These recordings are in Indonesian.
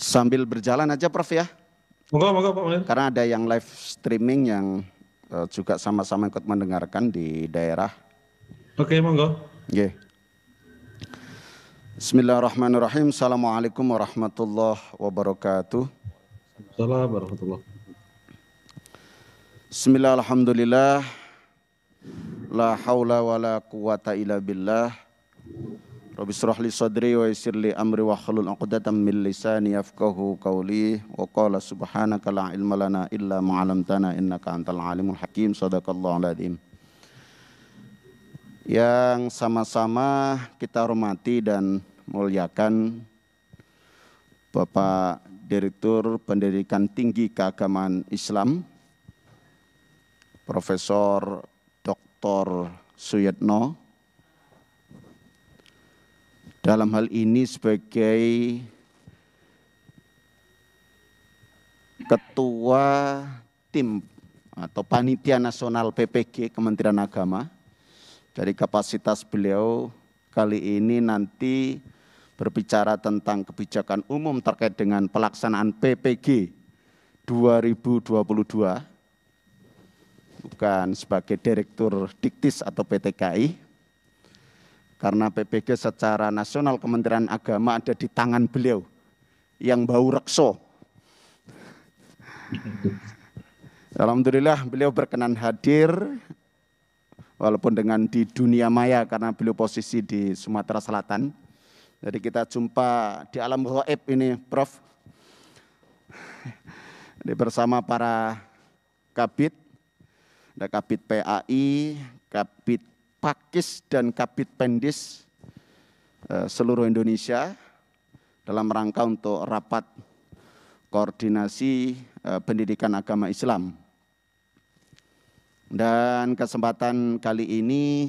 sambil berjalan aja Prof ya. Moga, moga Pak Karena ada yang live streaming yang uh, juga sama-sama ikut mendengarkan di daerah. Oke, monggo. Yeah. Bismillahirrahmanirrahim. Assalamualaikum warahmatullahi wabarakatuh. Assalamualaikum warahmatullahi wabarakatuh. Bismillahirrahmanirrahim. La haula wa quwata illa billah. Rabbi surah li sadri wa yisir li amri wa Khalul 'uqdatam min lisani yafkahu qawli wa qala subhanaka la ilma lana illa ma'alamtana innaka antal alimul hakim sadaqallahu aladhim Yang sama-sama kita hormati dan muliakan Bapak Direktur Pendidikan Tinggi Keagamaan Islam Profesor Dr. Suyatno dalam hal ini sebagai ketua tim atau panitia nasional PPG Kementerian Agama. Dari kapasitas beliau kali ini nanti berbicara tentang kebijakan umum terkait dengan pelaksanaan PPG 2022 bukan sebagai direktur Diktis atau PTKI karena PPG secara nasional Kementerian Agama ada di tangan beliau yang bau rekso. Alhamdulillah beliau berkenan hadir walaupun dengan di dunia maya karena beliau posisi di Sumatera Selatan. Jadi kita jumpa di alam gaib ini, Prof. Jadi bersama para kabit, ada kabit PAI, kabit Pakis dan Kapit Pendis eh, seluruh Indonesia dalam rangka untuk rapat koordinasi eh, pendidikan agama Islam. Dan kesempatan kali ini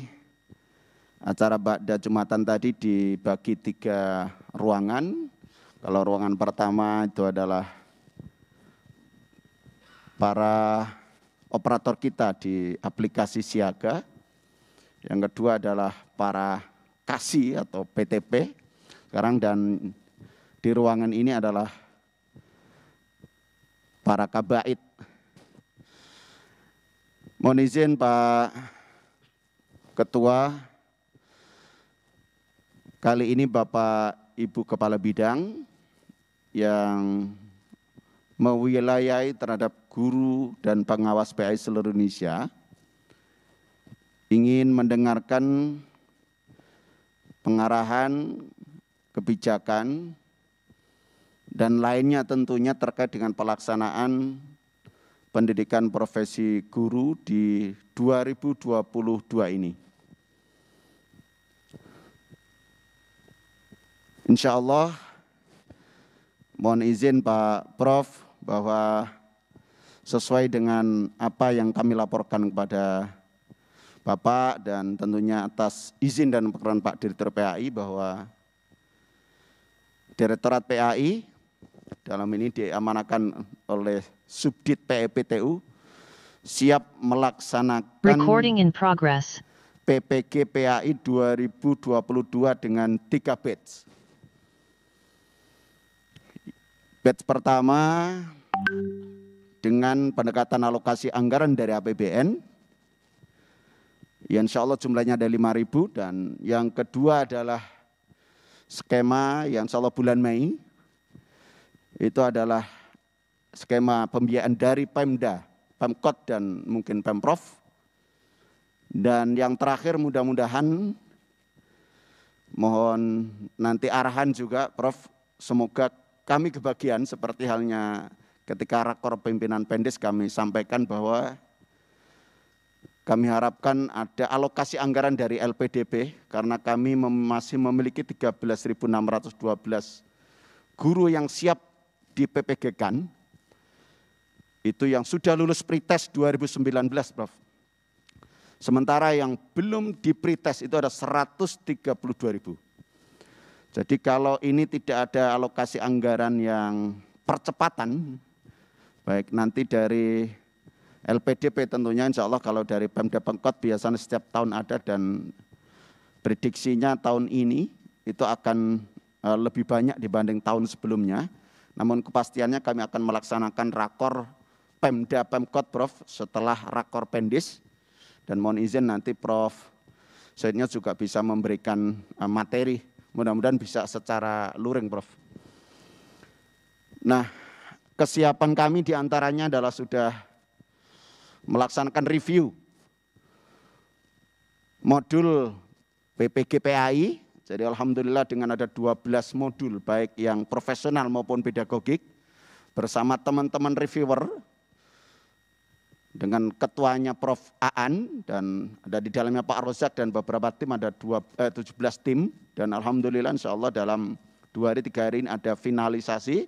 acara Bakda Jumatan tadi dibagi tiga ruangan. Kalau ruangan pertama itu adalah para operator kita di aplikasi siaga yang kedua adalah para kasih atau PTP. Sekarang dan di ruangan ini adalah para kabait. Mohon izin Pak Ketua, kali ini Bapak Ibu Kepala Bidang yang mewilayai terhadap guru dan pengawas PAI seluruh Indonesia, ingin mendengarkan pengarahan kebijakan dan lainnya tentunya terkait dengan pelaksanaan pendidikan profesi guru di 2022 ini. Insya Allah, mohon izin Pak Prof bahwa sesuai dengan apa yang kami laporkan kepada Bapak dan tentunya atas izin dan peran Pak Direktur PAI bahwa Direktorat PAI dalam ini diamanakan oleh Subdit PEPTU siap melaksanakan Recording in progress. PPG PAI 2022 dengan tiga batch. Batch pertama dengan pendekatan alokasi anggaran dari APBN Ya insya Allah jumlahnya ada 5.000 dan yang kedua adalah skema yang insya Allah bulan Mei itu adalah skema pembiayaan dari Pemda, Pemkot dan mungkin Pemprov. Dan yang terakhir mudah-mudahan mohon nanti arahan juga Prof, semoga kami kebagian seperti halnya ketika rakor pimpinan pendes kami sampaikan bahwa kami harapkan ada alokasi anggaran dari LPDP karena kami mem masih memiliki 13.612 guru yang siap di PPG kan. Itu yang sudah lulus pretest 2019, Prof. Sementara yang belum di pretest itu ada 132.000. Jadi kalau ini tidak ada alokasi anggaran yang percepatan, baik nanti dari LPDP tentunya insya Allah kalau dari Pemda Pemkot biasanya setiap tahun ada dan prediksinya tahun ini itu akan e, lebih banyak dibanding tahun sebelumnya. Namun kepastiannya kami akan melaksanakan rakor Pemda Pemkot Prof setelah rakor Pendis dan mohon izin nanti Prof Saidnya juga bisa memberikan e, materi mudah-mudahan bisa secara luring Prof. Nah, kesiapan kami diantaranya adalah sudah melaksanakan review modul PPG Jadi Alhamdulillah dengan ada 12 modul baik yang profesional maupun pedagogik bersama teman-teman reviewer dengan ketuanya Prof. Aan dan ada di dalamnya Pak Rozak dan beberapa tim ada dua, eh, 17 tim dan Alhamdulillah insya Allah dalam dua hari tiga hari ini ada finalisasi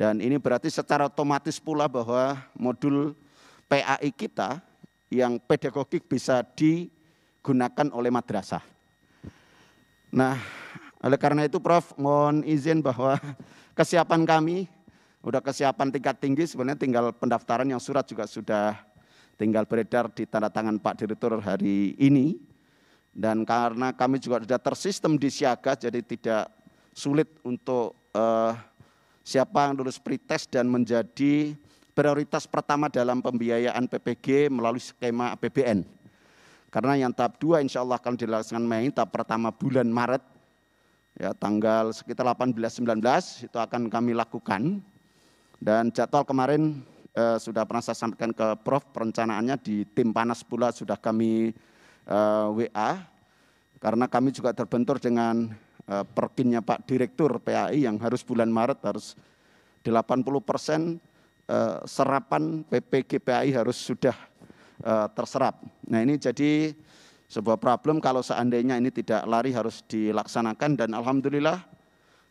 dan ini berarti secara otomatis pula bahwa modul PAI kita yang pedagogik bisa digunakan oleh madrasah. Nah, oleh karena itu Prof, mohon izin bahwa kesiapan kami, udah kesiapan tingkat tinggi, sebenarnya tinggal pendaftaran yang surat juga sudah tinggal beredar di tanda tangan Pak Direktur hari ini. Dan karena kami juga sudah tersistem di siaga, jadi tidak sulit untuk uh, siapa yang lulus pretest dan menjadi prioritas pertama dalam pembiayaan PPG melalui skema APBN. Karena yang tahap dua insya Allah akan dilaksanakan Mei, tahap pertama bulan Maret, ya tanggal sekitar 18-19 itu akan kami lakukan. Dan jadwal kemarin eh, sudah pernah saya sampaikan ke Prof, perencanaannya di tim panas pula sudah kami eh, WA, karena kami juga terbentur dengan eh, perkinnya Pak Direktur PAI yang harus bulan Maret harus 80 persen eh, serapan PPGPI harus sudah eh, terserap. Nah ini jadi sebuah problem kalau seandainya ini tidak lari harus dilaksanakan dan alhamdulillah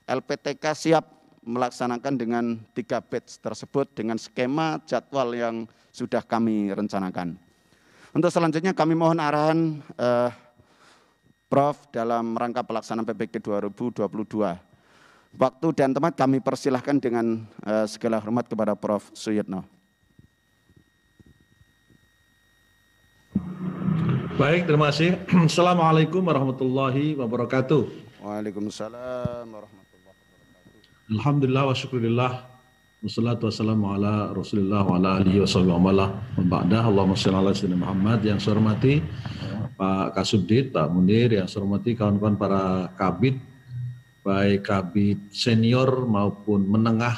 LPTK siap melaksanakan dengan tiga batch tersebut dengan skema jadwal yang sudah kami rencanakan. Untuk selanjutnya kami mohon arahan eh, Prof dalam rangka pelaksanaan PPK 2022. Waktu dan tempat kami persilahkan dengan eh, segala hormat kepada Prof. Suyitno. Baik, terima kasih. Assalamualaikum warahmatullahi wabarakatuh. Waalaikumsalam warahmatullahi wabarakatuh. Alhamdulillah wa syukurillah. Wassalatu wassalamu ala rasulillah wa ala alihi wa sahbihi wa ala ba'dah. Allahumma salli ala sayyidina Muhammad yang saya hormati Pak Kasubdit, Pak Munir yang saya hormati kawan-kawan para kabit baik kabit senior maupun menengah.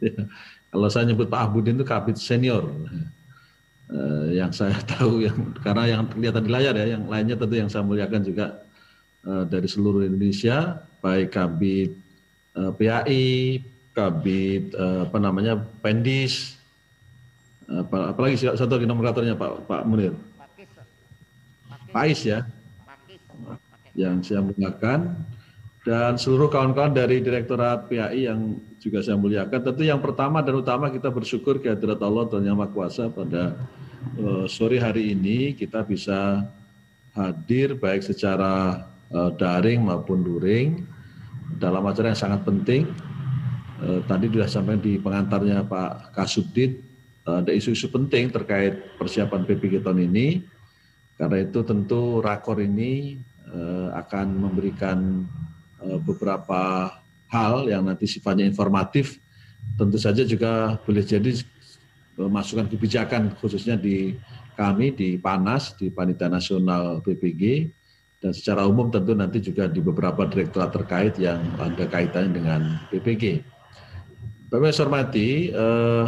kalau saya nyebut Pak Abudin itu kabit senior. Eh, yang saya tahu yang karena yang kelihatan di layar ya, yang lainnya tentu yang saya muliakan juga eh, dari seluruh Indonesia, baik kabit uh, eh, PAI, kabit apa namanya Pendis, apa, apalagi satu lagi nomoratornya Pak Pak Munir, Pak Is ya, yang saya muliakan dan seluruh kawan-kawan dari Direktorat PAI yang juga saya muliakan. Tentu yang pertama dan utama kita bersyukur kehadirat Allah dan Yang Maha Kuasa pada eh, sore hari ini kita bisa hadir baik secara eh, daring maupun luring dalam acara yang sangat penting. Eh, tadi sudah sampai di pengantarnya Pak Kasubdit ada isu-isu penting terkait persiapan PPG tahun ini. Karena itu tentu rakor ini akan memberikan Eh, beberapa hal yang nanti sifatnya informatif, tentu saja juga boleh jadi eh, masukan kebijakan khususnya di kami di PANAS di Panitia Nasional PPG dan secara umum tentu nanti juga di beberapa direktorat terkait yang ada kaitannya dengan PPG. Bapak saya hormati, eh,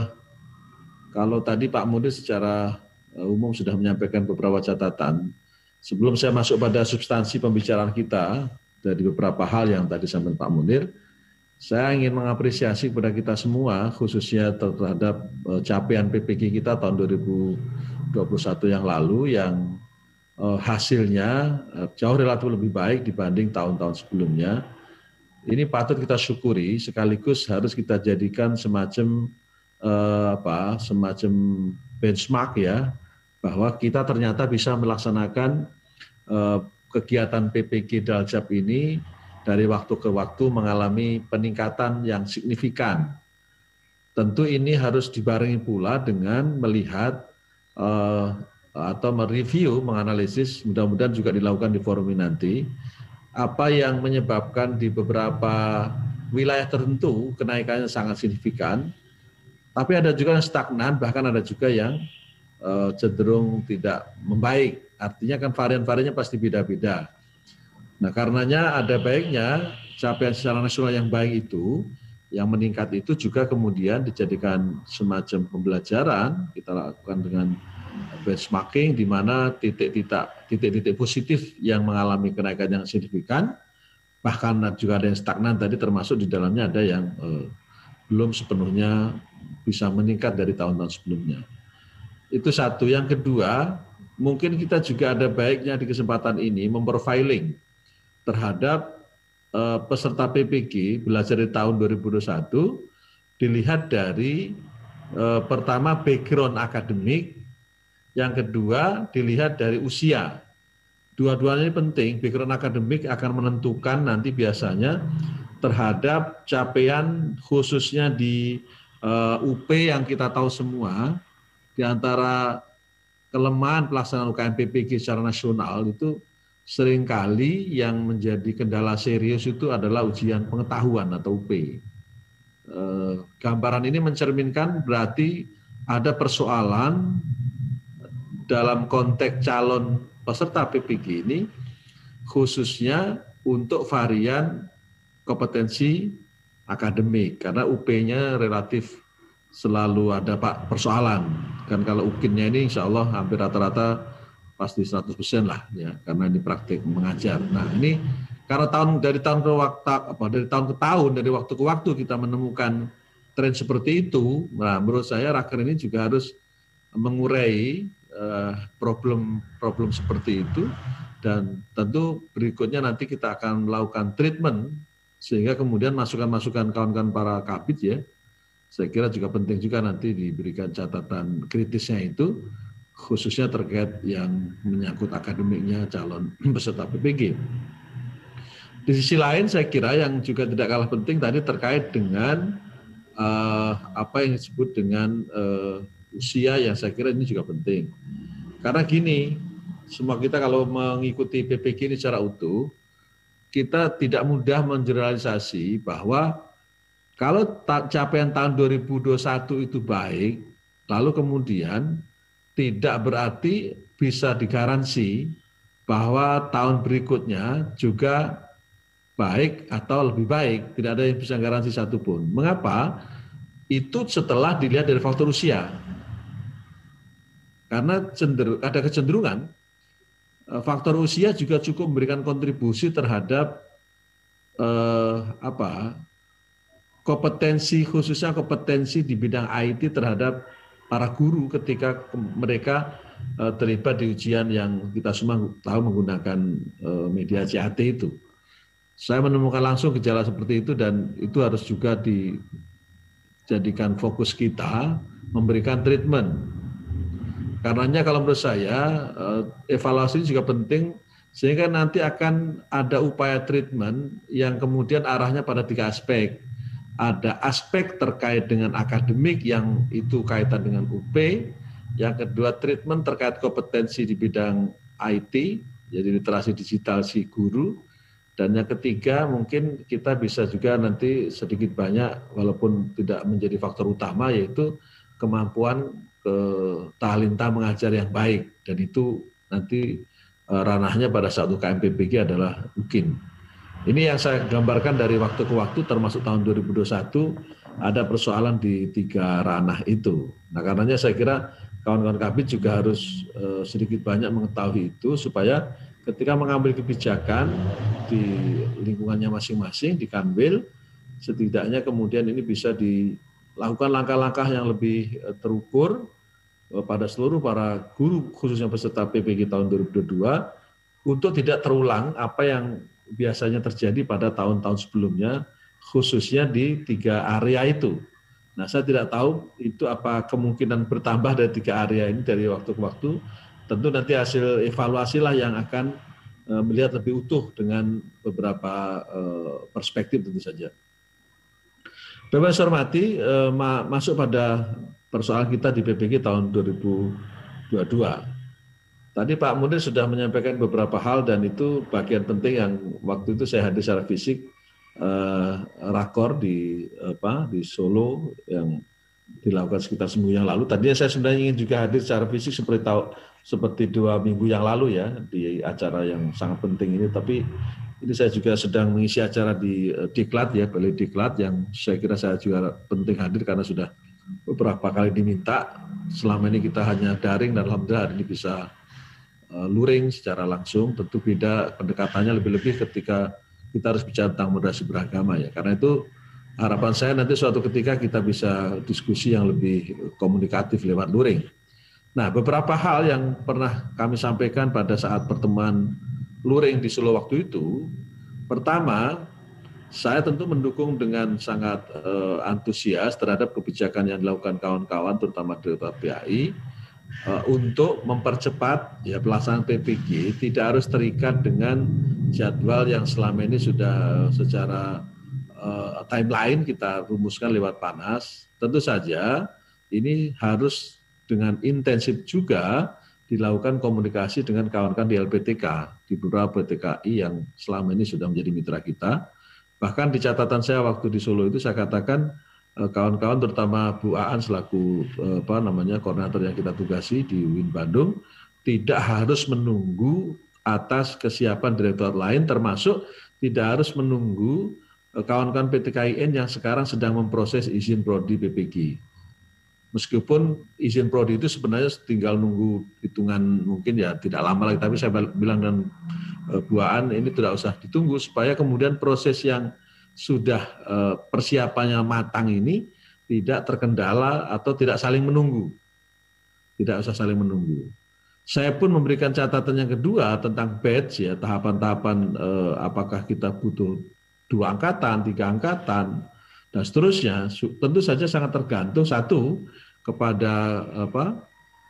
kalau tadi Pak Mudi secara eh, umum sudah menyampaikan beberapa catatan, sebelum saya masuk pada substansi pembicaraan kita, dari beberapa hal yang tadi sampaikan Pak Munir, saya ingin mengapresiasi kepada kita semua, khususnya terhadap eh, capaian PPG kita tahun 2021 yang lalu yang eh, hasilnya eh, jauh relatif lebih baik dibanding tahun-tahun sebelumnya. Ini patut kita syukuri, sekaligus harus kita jadikan semacam apa, semacam benchmark ya, bahwa kita ternyata bisa melaksanakan kegiatan PPG Daljab ini dari waktu ke waktu mengalami peningkatan yang signifikan. Tentu ini harus dibarengi pula dengan melihat uh, atau mereview, menganalisis, mudah-mudahan juga dilakukan di forum ini nanti, apa yang menyebabkan di beberapa wilayah tertentu kenaikannya sangat signifikan, tapi ada juga yang stagnan, bahkan ada juga yang eh, cenderung tidak membaik Artinya kan varian-variannya pasti beda-beda. Nah, karenanya ada baiknya capaian secara nasional yang baik itu yang meningkat itu juga kemudian dijadikan semacam pembelajaran kita lakukan dengan benchmarking di mana titik-titik titik-titik positif yang mengalami kenaikan yang signifikan bahkan juga ada yang stagnan tadi termasuk di dalamnya ada yang eh, belum sepenuhnya bisa meningkat dari tahun-tahun sebelumnya. Itu satu. Yang kedua, mungkin kita juga ada baiknya di kesempatan ini memprofiling terhadap uh, peserta PPG belajar di tahun 2021 dilihat dari uh, pertama background akademik, yang kedua dilihat dari usia. Dua-duanya penting, background akademik akan menentukan nanti biasanya terhadap capaian khususnya di uh, eh, UP yang kita tahu semua, di antara kelemahan pelaksanaan UKM PPG secara nasional itu seringkali yang menjadi kendala serius itu adalah ujian pengetahuan atau UP. Eh, gambaran ini mencerminkan berarti ada persoalan dalam konteks calon peserta PPG ini khususnya untuk varian kompetensi akademik karena UP-nya relatif selalu ada pak persoalan. Kan kalau ukinnya ini insya Allah hampir rata-rata pasti 100% lah ya karena ini praktik mengajar. Nah ini karena tahun dari tahun ke waktu apa dari tahun ke tahun dari waktu ke waktu kita menemukan tren seperti itu. Nah menurut saya raker ini juga harus mengurai problem-problem eh, uh, problem seperti itu dan tentu berikutnya nanti kita akan melakukan treatment sehingga kemudian masukan-masukan kawan-kawan para kabit ya saya kira juga penting juga nanti diberikan catatan kritisnya itu khususnya terkait yang menyangkut akademiknya calon peserta PPG. Di sisi lain saya kira yang juga tidak kalah penting tadi terkait dengan uh, apa yang disebut dengan uh, usia yang saya kira ini juga penting. Karena gini, semua kita kalau mengikuti PPG ini secara utuh, kita tidak mudah mengeneralisasi bahwa kalau ta capaian tahun 2021 itu baik, lalu kemudian tidak berarti bisa digaransi bahwa tahun berikutnya juga baik atau lebih baik. Tidak ada yang bisa garansi satupun. Mengapa? Itu setelah dilihat dari faktor usia. Karena cender, ada kecenderungan eh, faktor usia juga cukup memberikan kontribusi terhadap eh, apa kompetensi khususnya kompetensi di bidang IT terhadap para guru ketika mereka eh, terlibat di ujian yang kita semua tahu menggunakan eh, media CAT itu. Saya menemukan langsung gejala seperti itu dan itu harus juga dijadikan fokus kita memberikan treatment. Karenanya kalau menurut saya eh, evaluasi juga penting sehingga nanti akan ada upaya treatment yang kemudian arahnya pada tiga aspek ada aspek terkait dengan akademik yang itu kaitan dengan UP, yang kedua treatment terkait kompetensi di bidang IT, jadi literasi digital si guru, dan yang ketiga mungkin kita bisa juga nanti sedikit banyak walaupun tidak menjadi faktor utama yaitu kemampuan ke eh, tahlinta mengajar yang baik dan itu nanti eh, ranahnya pada saat UKM adalah UKIN. Ini yang saya gambarkan dari waktu ke waktu termasuk tahun 2021 ada persoalan di tiga ranah itu. Nah karenanya saya kira kawan-kawan kabit juga harus eh, sedikit banyak mengetahui itu supaya ketika mengambil kebijakan di lingkungannya masing-masing di Kanwil setidaknya kemudian ini bisa dilakukan langkah-langkah yang lebih eh, terukur eh, pada seluruh para guru khususnya peserta PPG tahun 2022 untuk tidak terulang apa yang biasanya terjadi pada tahun-tahun sebelumnya, khususnya di tiga area itu. Nah, saya tidak tahu itu apa kemungkinan bertambah dari tiga area ini dari waktu ke waktu. Tentu nanti hasil evaluasilah yang akan eh, melihat lebih utuh dengan beberapa eh, perspektif tentu saja. Bapak hormati eh, masuk pada persoalan kita di PPG tahun 2022. Tadi Pak Munir sudah menyampaikan beberapa hal dan itu bagian penting yang waktu itu saya hadir secara fisik eh, rakor di apa di Solo yang dilakukan sekitar seminggu yang lalu. Tadinya saya sebenarnya ingin juga hadir secara fisik seperti tahu seperti dua minggu yang lalu ya di acara yang sangat penting ini. Tapi ini saya juga sedang mengisi acara di eh, Diklat ya, Bali Diklat yang saya kira saya juga penting hadir karena sudah beberapa kali diminta. Selama ini kita hanya daring dan alhamdulillah hari ini bisa Eh, luring secara langsung tentu beda pendekatannya lebih-lebih ketika kita harus bicara tentang moderasi beragama ya karena itu harapan saya nanti suatu ketika kita bisa diskusi yang lebih komunikatif lewat luring. Nah, beberapa hal yang pernah kami sampaikan pada saat pertemuan luring di Solo waktu itu, pertama, saya tentu mendukung dengan sangat uh, antusias terhadap kebijakan yang dilakukan kawan-kawan, terutama dari PAI, Eh, untuk mempercepat ya pelaksanaan PPG tidak harus terikat dengan jadwal yang selama ini sudah secara uh, timeline kita rumuskan lewat panas. Tentu saja ini harus dengan intensif juga dilakukan komunikasi dengan kawan-kawan di LPTK, di beberapa PTKI yang selama ini sudah menjadi mitra kita. Bahkan di catatan saya waktu di Solo itu saya katakan Eh, kawan-kawan terutama Bu Aan selaku eh, apa namanya koordinator yang kita tugasi di Win Bandung tidak harus menunggu atas kesiapan direktorat lain termasuk tidak harus menunggu eh, kawan-kawan PTKIN yang sekarang sedang memproses izin prodi PPG. Meskipun izin prodi itu sebenarnya tinggal nunggu hitungan mungkin ya tidak lama lagi, tapi saya bilang dan buaan ini tidak usah ditunggu supaya kemudian proses yang sudah eh, persiapannya matang ini tidak terkendala atau tidak saling menunggu. Tidak usah saling menunggu. Saya pun memberikan catatan yang kedua tentang batch ya, tahapan-tahapan eh, apakah kita butuh dua angkatan, tiga angkatan dan seterusnya. Tentu saja sangat tergantung satu kepada apa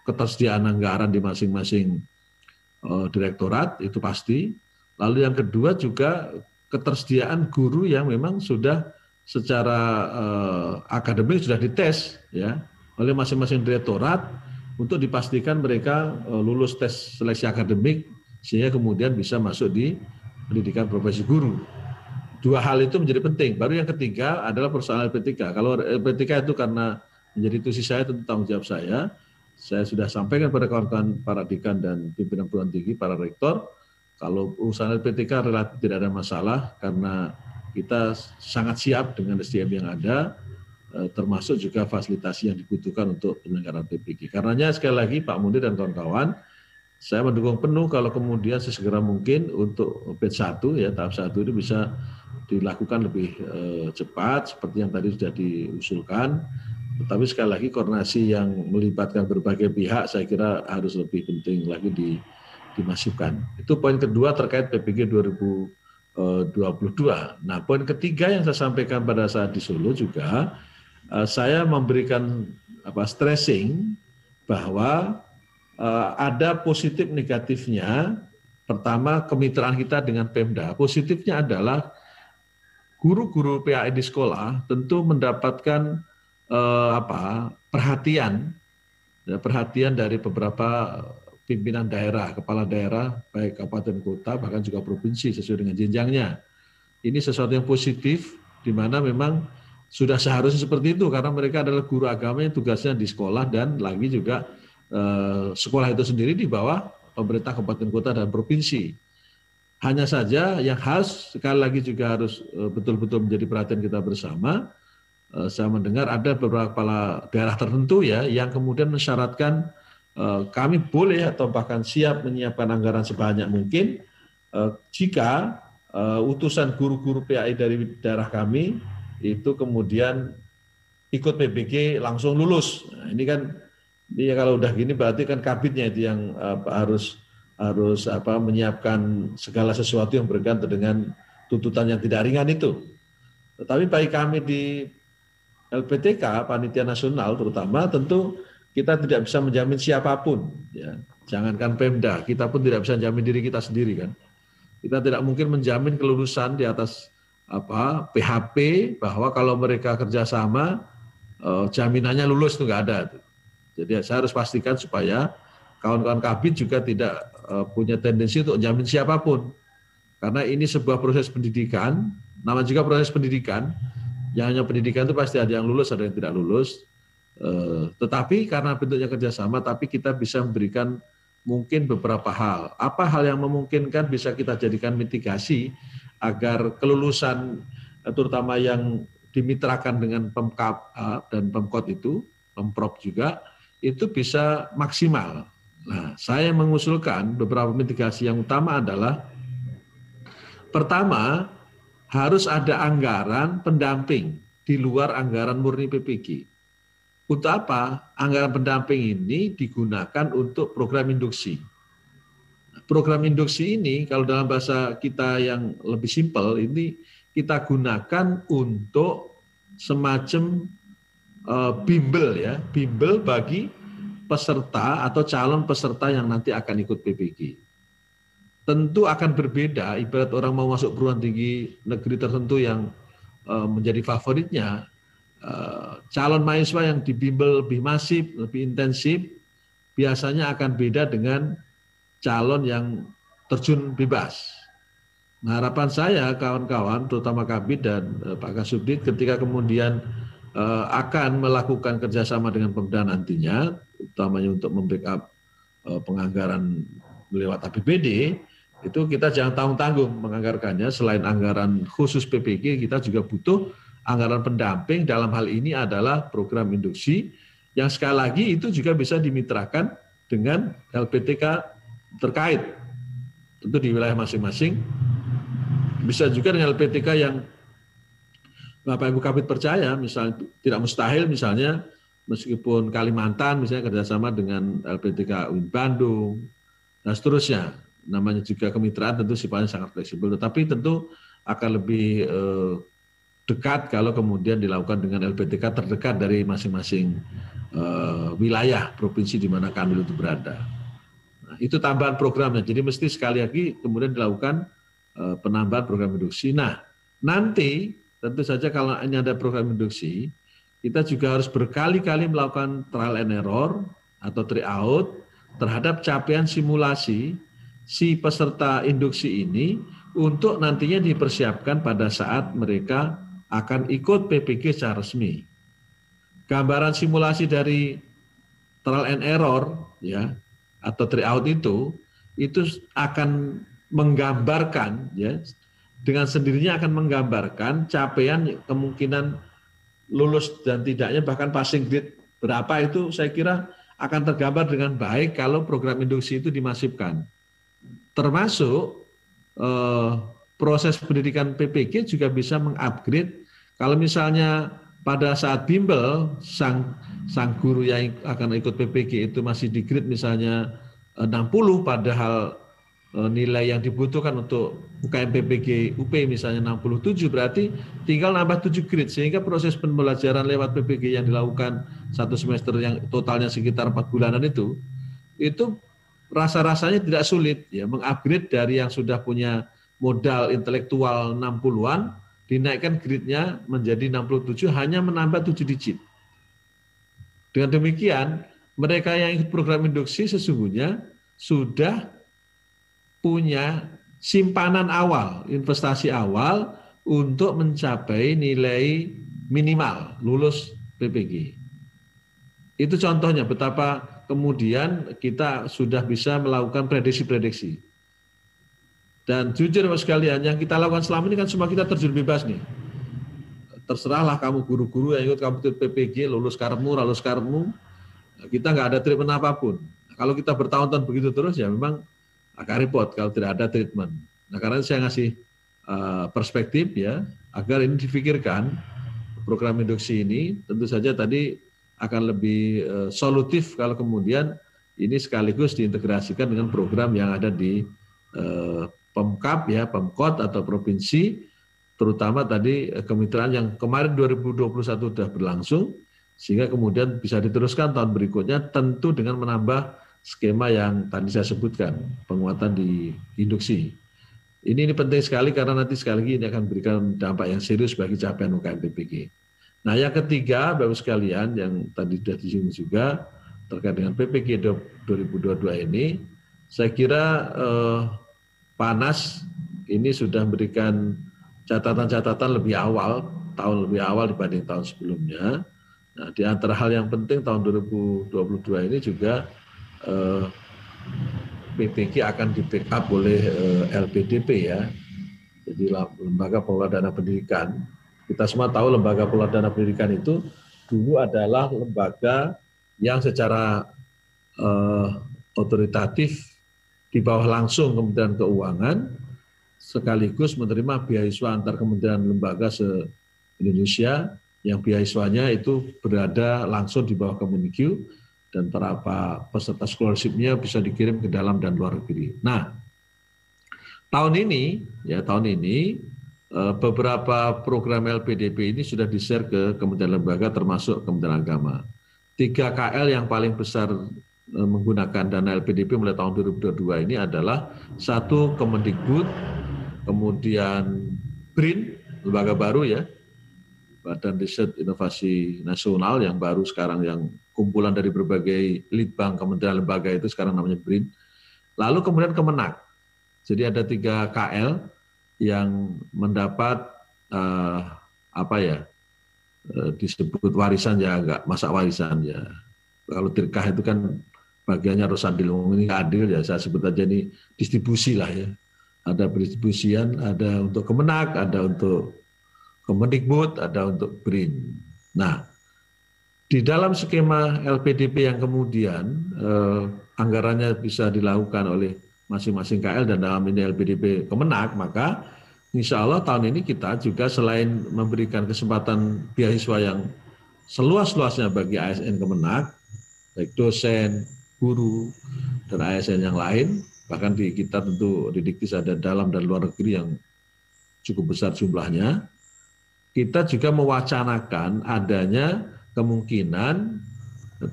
ketersediaan anggaran di masing-masing eh, direktorat itu pasti. Lalu yang kedua juga ketersediaan guru yang memang sudah secara uh, eh, akademik sudah dites ya oleh masing-masing direktorat untuk dipastikan mereka uh, lulus tes seleksi akademik sehingga kemudian bisa masuk di pendidikan profesi guru. Dua hal itu menjadi penting. Baru yang ketiga adalah persoalan LP3. Kalau LP3 itu karena menjadi tusi saya tentu tanggung jawab saya. Saya sudah sampaikan pada kawan-kawan para dekan dan pimpinan perguruan tinggi, para rektor, kalau urusan LPTK relatif tidak ada masalah karena kita sangat siap dengan SDM yang ada, eh, termasuk juga fasilitasi yang dibutuhkan untuk penyelenggaraan PPG. Karenanya sekali lagi Pak Munir dan kawan-kawan, saya mendukung penuh kalau kemudian sesegera mungkin untuk batch 1 ya tahap 1 ini bisa dilakukan lebih eh, cepat seperti yang tadi sudah diusulkan. Tetapi sekali lagi koordinasi yang melibatkan berbagai pihak saya kira harus lebih penting lagi di dimasukkan. Itu poin kedua terkait PPG 2022. Eh, nah, poin ketiga yang saya sampaikan pada saat di Solo juga eh, saya memberikan apa stressing bahwa eh, ada positif negatifnya. Pertama, kemitraan kita dengan Pemda. Positifnya adalah guru-guru PAI di sekolah tentu mendapatkan eh, apa perhatian ya, perhatian dari beberapa pimpinan daerah, kepala daerah, baik kabupaten kota, bahkan juga provinsi sesuai dengan jenjangnya. Ini sesuatu yang positif, di mana memang sudah seharusnya seperti itu, karena mereka adalah guru agama yang tugasnya di sekolah dan lagi juga eh, sekolah itu sendiri di bawah pemerintah kabupaten kota dan provinsi. Hanya saja yang khas sekali lagi juga harus eh, betul-betul menjadi perhatian kita bersama. Eh, saya mendengar ada beberapa kepala daerah tertentu ya yang kemudian mensyaratkan Eh, kami boleh atau bahkan siap menyiapkan anggaran sebanyak mungkin eh, jika eh, utusan guru-guru PAI dari daerah kami itu kemudian ikut PBG langsung lulus. Nah, ini kan ini ya kalau udah gini berarti kan kabitnya itu yang apa, harus harus apa menyiapkan segala sesuatu yang berkaitan dengan tuntutan yang tidak ringan itu. Tetapi baik kami di LPTK, Panitia Nasional terutama tentu kita tidak bisa menjamin siapapun. Ya. Jangankan Pemda, kita pun tidak bisa menjamin diri kita sendiri kan. Kita tidak mungkin menjamin kelulusan di atas apa PHP bahwa kalau mereka kerjasama eh, jaminannya lulus itu nggak ada. Jadi saya harus pastikan supaya kawan-kawan kabin juga tidak eh, punya tendensi untuk menjamin siapapun. Karena ini sebuah proses pendidikan, nama juga proses pendidikan, yang hanya pendidikan itu pasti ada yang lulus, ada yang tidak lulus Eh, tetapi karena bentuknya kerjasama, tapi kita bisa memberikan mungkin beberapa hal. Apa hal yang memungkinkan bisa kita jadikan mitigasi agar kelulusan eh, terutama yang dimitrakan dengan Pemkap dan Pemkot itu, Pemprov juga, itu bisa maksimal. Nah, saya mengusulkan beberapa mitigasi yang utama adalah pertama harus ada anggaran pendamping di luar anggaran murni PPG. Untuk apa? Anggaran pendamping ini digunakan untuk program induksi. Program induksi ini kalau dalam bahasa kita yang lebih simpel ini kita gunakan untuk semacam eh, bimbel ya, bimbel bagi peserta atau calon peserta yang nanti akan ikut PPG tentu akan berbeda ibarat orang mau masuk perguruan tinggi negeri tertentu yang eh, menjadi favoritnya Eh, calon mahasiswa yang dibimbel lebih masif, lebih intensif, biasanya akan beda dengan calon yang terjun bebas. Nah, harapan saya kawan-kawan, terutama Kabit dan eh, Pak Kasubdit, ketika kemudian eh, akan melakukan kerjasama dengan Pemda nantinya, utamanya untuk membackup eh, penganggaran lewat APBD, itu kita jangan tanggung-tanggung menganggarkannya. Selain anggaran khusus PPG, kita juga butuh anggaran pendamping dalam hal ini adalah program induksi yang sekali lagi itu juga bisa dimitrakan dengan LPTK terkait tentu di wilayah masing-masing bisa juga dengan LPTK yang Bapak Ibu Kabit percaya misalnya tidak mustahil misalnya meskipun Kalimantan misalnya kerjasama dengan LPTK UIN Bandung dan seterusnya namanya juga kemitraan tentu sifatnya sangat fleksibel tetapi tentu akan lebih eh, dekat kalau kemudian dilakukan dengan LPTK terdekat dari masing-masing uh, wilayah provinsi di mana kami itu berada. Nah, itu tambahan programnya. Jadi mesti sekali lagi kemudian dilakukan uh, penambahan program induksi. Nah, nanti tentu saja kalau hanya ada program induksi, kita juga harus berkali-kali melakukan trial and error atau tryout terhadap capaian simulasi si peserta induksi ini untuk nantinya dipersiapkan pada saat mereka akan ikut PPG secara resmi. Gambaran simulasi dari trial and error ya atau tryout itu itu akan menggambarkan ya dengan sendirinya akan menggambarkan capaian kemungkinan lulus dan tidaknya bahkan passing grade berapa itu saya kira akan tergambar dengan baik kalau program induksi itu dimasifkan. Termasuk eh, proses pendidikan PPG juga bisa mengupgrade kalau misalnya pada saat bimbel sang sang guru yang akan ikut PPG itu masih di grade misalnya 60 eh, padahal eh, nilai yang dibutuhkan untuk UKM PPG UP misalnya 67 berarti tinggal nambah 7 grade sehingga proses pembelajaran lewat PPG yang dilakukan satu semester yang totalnya sekitar 4 bulanan itu itu rasa-rasanya tidak sulit ya mengupgrade dari yang sudah punya modal intelektual 60-an dinaikkan gridnya menjadi 67 hanya menambah 7 digit. Dengan demikian, mereka yang ikut program induksi sesungguhnya sudah punya simpanan awal, investasi awal untuk mencapai nilai minimal lulus PPG. Itu contohnya betapa kemudian kita sudah bisa melakukan prediksi-prediksi. Dan jujur mas sekalian, yang kita lakukan selama ini kan semua kita terjun bebas nih. Terserahlah kamu guru-guru yang ikut kamu PPG, lulus karmu, lulus karmu. Kita nggak ada treatment apapun. Kalau kita bertahun-tahun begitu terus ya memang agak repot kalau tidak ada treatment. Nah karena saya ngasih uh, perspektif ya, agar ini difikirkan program induksi ini tentu saja tadi akan lebih eh, solutif kalau kemudian ini sekaligus diintegrasikan dengan program yang ada di uh, Pemkap ya, Pemkot atau provinsi, terutama tadi eh, kemitraan yang kemarin 2021 sudah berlangsung, sehingga kemudian bisa diteruskan tahun berikutnya tentu dengan menambah skema yang tadi saya sebutkan, penguatan di induksi. Ini, ini penting sekali karena nanti sekali lagi ini akan berikan dampak yang serius bagi capaian UKM PPG. Nah yang ketiga, Bapak sekalian yang tadi sudah disinggung juga terkait dengan PPG 2022 ini, saya kira eh, panas ini sudah memberikan catatan-catatan lebih awal, tahun lebih awal dibanding tahun sebelumnya. Nah, di antara hal yang penting tahun 2022 ini juga eh, PTG akan di backup oleh eh, LPDP ya. Jadi Lembaga Pengelola Dana Pendidikan. Kita semua tahu Lembaga Pengelola Dana Pendidikan itu dulu adalah lembaga yang secara eh, otoritatif di bawah langsung Kementerian Keuangan sekaligus menerima beasiswa antar kementerian lembaga se-Indonesia yang beasiswanya itu berada langsung di bawah Kemenkyu dan para peserta scholarship-nya bisa dikirim ke dalam dan luar negeri. Nah, tahun ini ya tahun ini eh, beberapa program LPDP ini sudah di-share ke kementerian lembaga termasuk Kementerian Agama. 3KL yang paling besar Eh, menggunakan dana LPDP mulai tahun 2022 ini adalah satu Kemendikbud, kemudian BRIN, lembaga baru ya, Badan Riset Inovasi Nasional yang baru sekarang yang kumpulan dari berbagai litbang kementerian lembaga itu sekarang namanya BRIN. Lalu kemudian Kemenak. Jadi ada tiga KL yang mendapat uh, apa ya eh, disebut warisan ya enggak masa warisan ya. Kalau dirkah itu kan bagiannya Rosandil ini adil ya saya sebut aja ini distribusi lah ya ada distribusian ada untuk Kemenak ada untuk kemenikbud ada untuk BRIN nah di dalam skema LPDP yang kemudian eh, anggarannya bisa dilakukan oleh masing-masing KL dan dalam ini LPDP Kemenak maka Insya Allah tahun ini kita juga selain memberikan kesempatan beasiswa yang seluas-luasnya bagi ASN Kemenak, baik dosen, guru dan ASN yang lain bahkan di kita tentu didiktis ada dalam dan luar negeri yang cukup besar jumlahnya kita juga mewacanakan adanya kemungkinan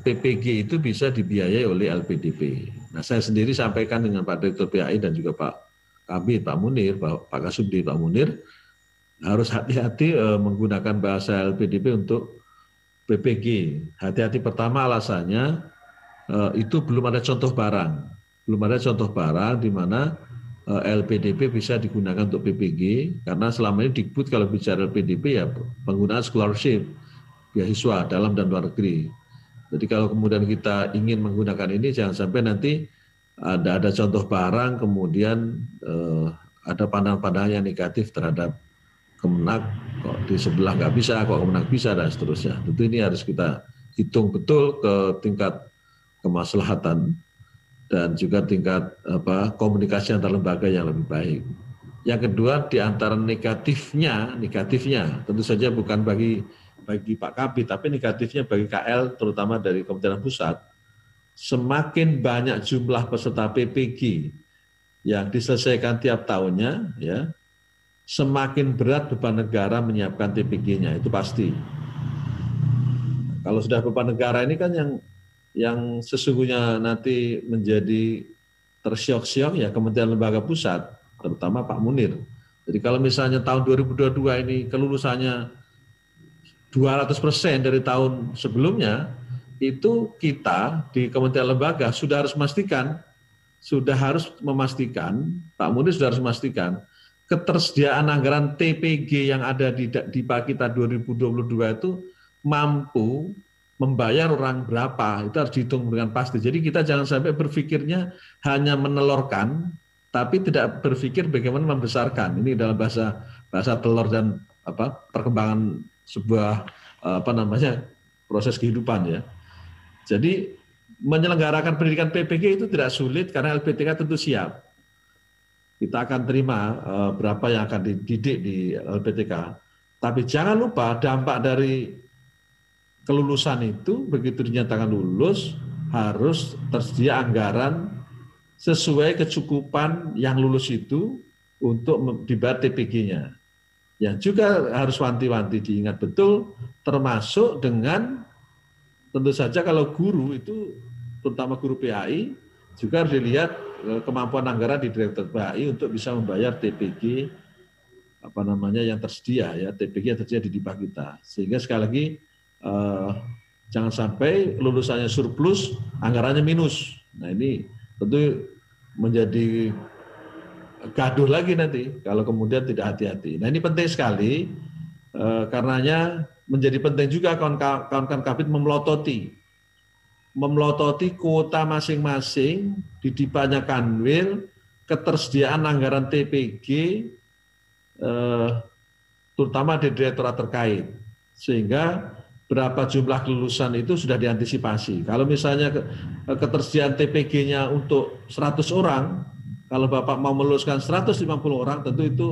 PPG itu bisa dibiayai oleh LPDP. Nah, saya sendiri sampaikan dengan Pak Direktur PAI dan juga Pak Kabit, Pak Munir, Pak, Pak Kasubdi, Pak Munir, harus hati-hati e, menggunakan bahasa LPDP untuk PPG. Hati-hati pertama alasannya Eh, itu belum ada contoh barang, belum ada contoh barang di mana eh, LPDP bisa digunakan untuk PPG karena selama ini dibut kalau bicara LPDP ya penggunaan scholarship beasiswa dalam dan luar negeri. Jadi kalau kemudian kita ingin menggunakan ini jangan sampai nanti ada ada contoh barang kemudian eh, ada pandang pandangan yang negatif terhadap kemenak kok di sebelah nggak bisa kok kemenak bisa dan seterusnya. Tentu ini harus kita hitung betul ke tingkat kemaslahatan dan juga tingkat apa komunikasi antar lembaga yang lebih baik. Yang kedua di antara negatifnya, negatifnya tentu saja bukan bagi bagi Pak Kabit tapi negatifnya bagi KL terutama dari Kementerian Pusat semakin banyak jumlah peserta PPG yang diselesaikan tiap tahunnya ya semakin berat beban negara menyiapkan TPG-nya itu pasti. Kalau sudah beban negara ini kan yang yang sesungguhnya nanti menjadi tersiok-siok ya Kementerian Lembaga Pusat, terutama Pak Munir. Jadi kalau misalnya tahun 2022 ini kelulusannya 200 persen dari tahun sebelumnya, itu kita di Kementerian Lembaga sudah harus memastikan, sudah harus memastikan, Pak Munir sudah harus memastikan, ketersediaan anggaran TPG yang ada di, di kita 2022 itu mampu membayar orang berapa itu harus dihitung dengan pasti. Jadi kita jangan sampai berpikirnya hanya menelorkan, tapi tidak berpikir bagaimana membesarkan. Ini dalam bahasa bahasa telur dan apa perkembangan sebuah apa namanya proses kehidupan ya. Jadi menyelenggarakan pendidikan PPG itu tidak sulit karena LPTK tentu siap. Kita akan terima eh, berapa yang akan dididik di LPTK. Tapi jangan lupa dampak dari kelulusan itu begitu dinyatakan lulus harus tersedia anggaran sesuai kecukupan yang lulus itu untuk dibayar TPG-nya. Yang juga harus wanti-wanti diingat betul, termasuk dengan tentu saja kalau guru itu, terutama guru PAI, juga harus dilihat e, kemampuan anggaran di Direktur PAI untuk bisa membayar TPG apa namanya yang tersedia ya TPG yang tersedia di DIPA kita. Sehingga sekali lagi eh, jangan sampai lulusannya surplus, anggarannya minus. Nah ini tentu menjadi gaduh lagi nanti kalau kemudian tidak hati-hati. Nah ini penting sekali eh, karenanya menjadi penting juga kawan-kawan kabit memelototi memelototi kuota masing-masing dipanya kanwil ketersediaan anggaran TPG eh, terutama di direktorat terkait sehingga berapa jumlah kelulusan itu sudah diantisipasi. Kalau misalnya eh, ketersediaan TPG-nya untuk 100 orang, kalau Bapak mau meluluskan 150 orang, tentu itu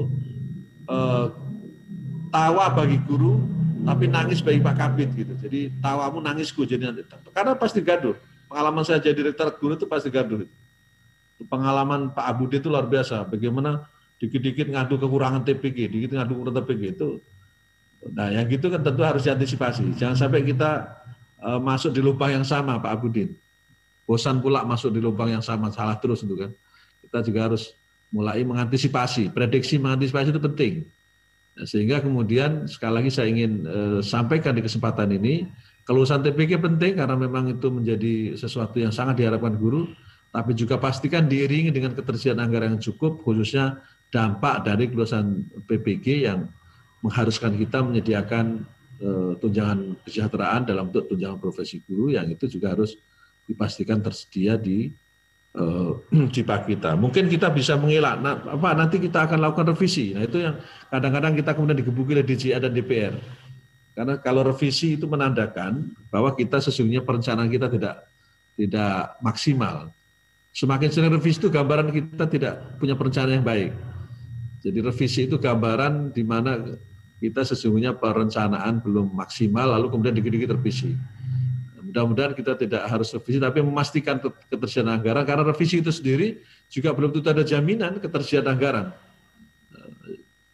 eh, tawa bagi guru, tapi nangis bagi Pak Kabit gitu. Jadi tawamu nangisku jadi nanti. Karena pasti gaduh. Pengalaman saya jadi direktur guru itu pasti gaduh. Pengalaman Pak Abudi itu luar biasa. Bagaimana dikit-dikit ngadu kekurangan TPG, dikit ngadu kekurangan TPG itu Nah, yang gitu kan tentu harus diantisipasi. Jangan sampai kita e, masuk di lubang yang sama, Pak Abudin. Bosan pula masuk di lubang yang sama, salah terus itu kan. Kita juga harus mulai mengantisipasi. Prediksi mengantisipasi itu penting. Nah, sehingga kemudian sekali lagi saya ingin e, sampaikan di kesempatan ini, kelulusan TPK penting karena memang itu menjadi sesuatu yang sangat diharapkan guru, tapi juga pastikan diiringi dengan ketersediaan anggaran yang cukup, khususnya dampak dari kelulusan PPG yang mengharuskan kita menyediakan eh, tunjangan kesejahteraan dalam bentuk tunjangan profesi guru yang itu juga harus dipastikan tersedia di eh, di pak kita. Mungkin kita bisa mengelak. Nah, apa nanti kita akan lakukan revisi. Nah itu yang kadang-kadang kita kemudian digebuki oleh DJA dan DPR. Karena kalau revisi itu menandakan bahwa kita sesungguhnya perencanaan kita tidak tidak maksimal. Semakin sering revisi itu gambaran kita tidak punya perencanaan yang baik. Jadi revisi itu gambaran di mana kita sesungguhnya perencanaan belum maksimal lalu kemudian dikit-dikit revisi. Mudah-mudahan kita tidak harus revisi tapi memastikan ketersediaan anggaran karena revisi itu sendiri juga belum tentu ada jaminan ketersediaan anggaran.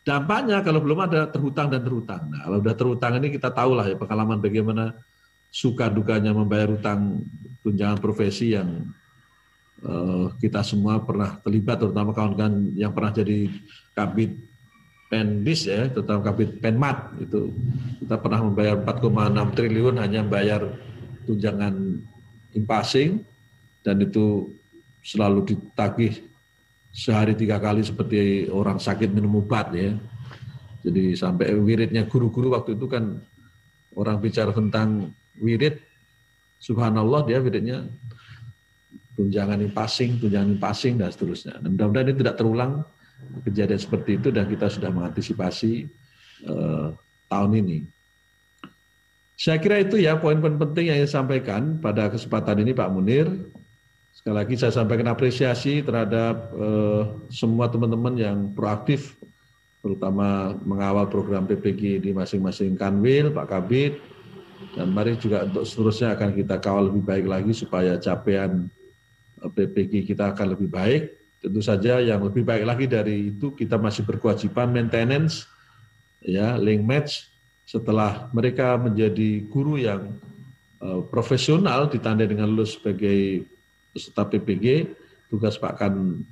Dampaknya kalau belum ada terhutang dan terhutang. Nah, kalau sudah terhutang ini kita tahulah ya pengalaman bagaimana suka dukanya membayar hutang tunjangan profesi yang eh, kita semua pernah terlibat terutama kawan-kawan yang pernah jadi Kabit Pendis ya, tetap Kabit Penmat itu kita pernah membayar 4,6 triliun hanya membayar tunjangan impasing dan itu selalu ditagih sehari tiga kali seperti orang sakit minum obat ya. Jadi sampai wiridnya guru-guru waktu itu kan orang bicara tentang wirid, subhanallah dia wiridnya tunjangan impasing, tunjangan impasing dan seterusnya. Mudah-mudahan ini tidak terulang kejadian seperti itu dan kita sudah mengantisipasi uh, tahun ini. Saya kira itu ya poin-poin penting yang saya sampaikan pada kesempatan ini Pak Munir. Sekali lagi saya sampaikan apresiasi terhadap uh, semua teman-teman yang proaktif, terutama mengawal program PPG di masing-masing Kanwil, Pak Kabit, dan mari juga untuk seterusnya akan kita kawal lebih baik lagi supaya capaian eh, PPG kita akan lebih baik Tentu saja yang lebih baik lagi dari itu kita masih berkewajiban maintenance ya link match setelah mereka menjadi guru yang uh, profesional ditandai dengan lulus sebagai peserta PPG tugas Pak Kan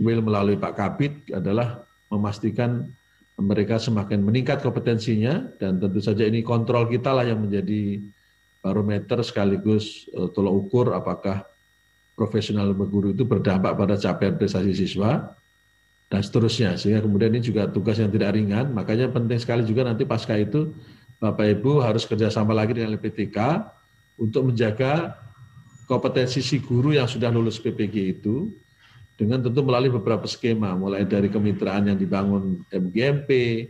Will melalui Pak Kabit adalah memastikan mereka semakin meningkat kompetensinya dan tentu saja ini kontrol kita lah yang menjadi barometer sekaligus eh, tolak ukur apakah profesional berguru itu berdampak pada capaian prestasi siswa dan seterusnya sehingga kemudian ini juga tugas yang tidak ringan makanya penting sekali juga nanti pasca itu Bapak Ibu harus kerjasama lagi dengan LPTK untuk menjaga kompetensi si guru yang sudah lulus PPG itu dengan tentu melalui beberapa skema, mulai dari kemitraan yang dibangun MGMP,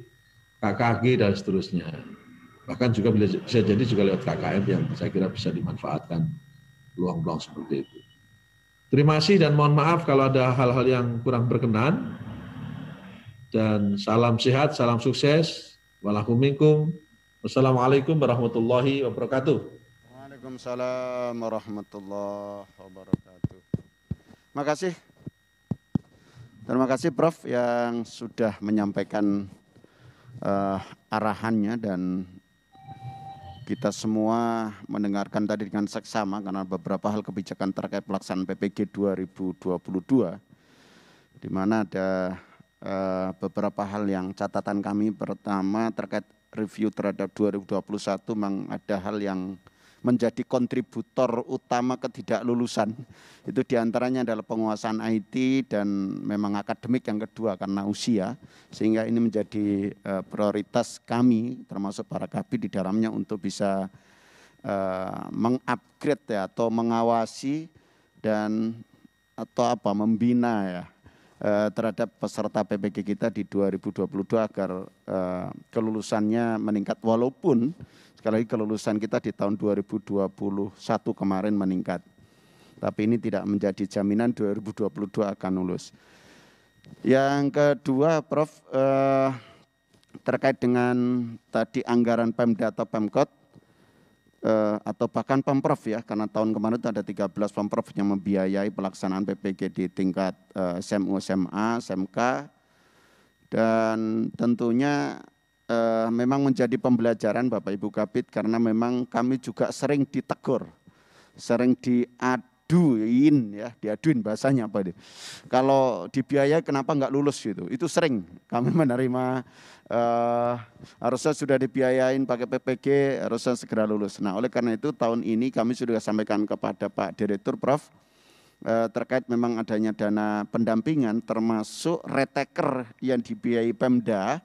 KKG, dan seterusnya. Bahkan juga bisa jadi juga lewat KKM yang saya kira bisa dimanfaatkan peluang-peluang seperti itu. Terima kasih dan mohon maaf kalau ada hal-hal yang kurang berkenan. Dan salam sehat, salam sukses. Walakumikum. Wassalamualaikum warahmatullahi wabarakatuh. Waalaikumsalam warahmatullahi wabarakatuh. Terima kasih. Terima kasih Prof yang sudah menyampaikan uh, arahannya dan kita semua mendengarkan tadi dengan seksama karena beberapa hal kebijakan terkait pelaksanaan PPG 2022 di mana ada eh, beberapa hal yang catatan kami pertama terkait review terhadap 2021 memang ada hal yang menjadi kontributor utama ketidaklulusan. Itu diantaranya adalah penguasaan IT dan memang akademik yang kedua karena usia. Sehingga ini menjadi uh, prioritas kami termasuk para kabi di dalamnya untuk bisa uh, mengupgrade ya, atau mengawasi dan atau apa membina ya eh, terhadap peserta PPG kita di 2022 agar kelulusannya meningkat walaupun Sekali lagi kelulusan kita di tahun 2021 kemarin meningkat. Tapi ini tidak menjadi jaminan 2022 akan lulus. Yang kedua, Prof, eh, terkait dengan tadi anggaran Pemda atau Pemkot, eh, atau bahkan Pemprov ya, karena tahun kemarin itu ada 13 Pemprov yang membiayai pelaksanaan PPG di tingkat eh, SMU, SMA, SMK, dan tentunya uh, memang menjadi pembelajaran Bapak Ibu Kapit karena memang kami juga sering ditegur, sering diaduin ya, diaduin bahasanya apa itu. Kalau dibiaya kenapa enggak lulus gitu? Itu sering kami menerima uh, harusnya sudah dibiayain pakai PPG, harusnya segera lulus. Nah, oleh karena itu tahun ini kami sudah sampaikan kepada Pak Direktur Prof eh, terkait memang adanya dana pendampingan termasuk reteker yang dibiayai Pemda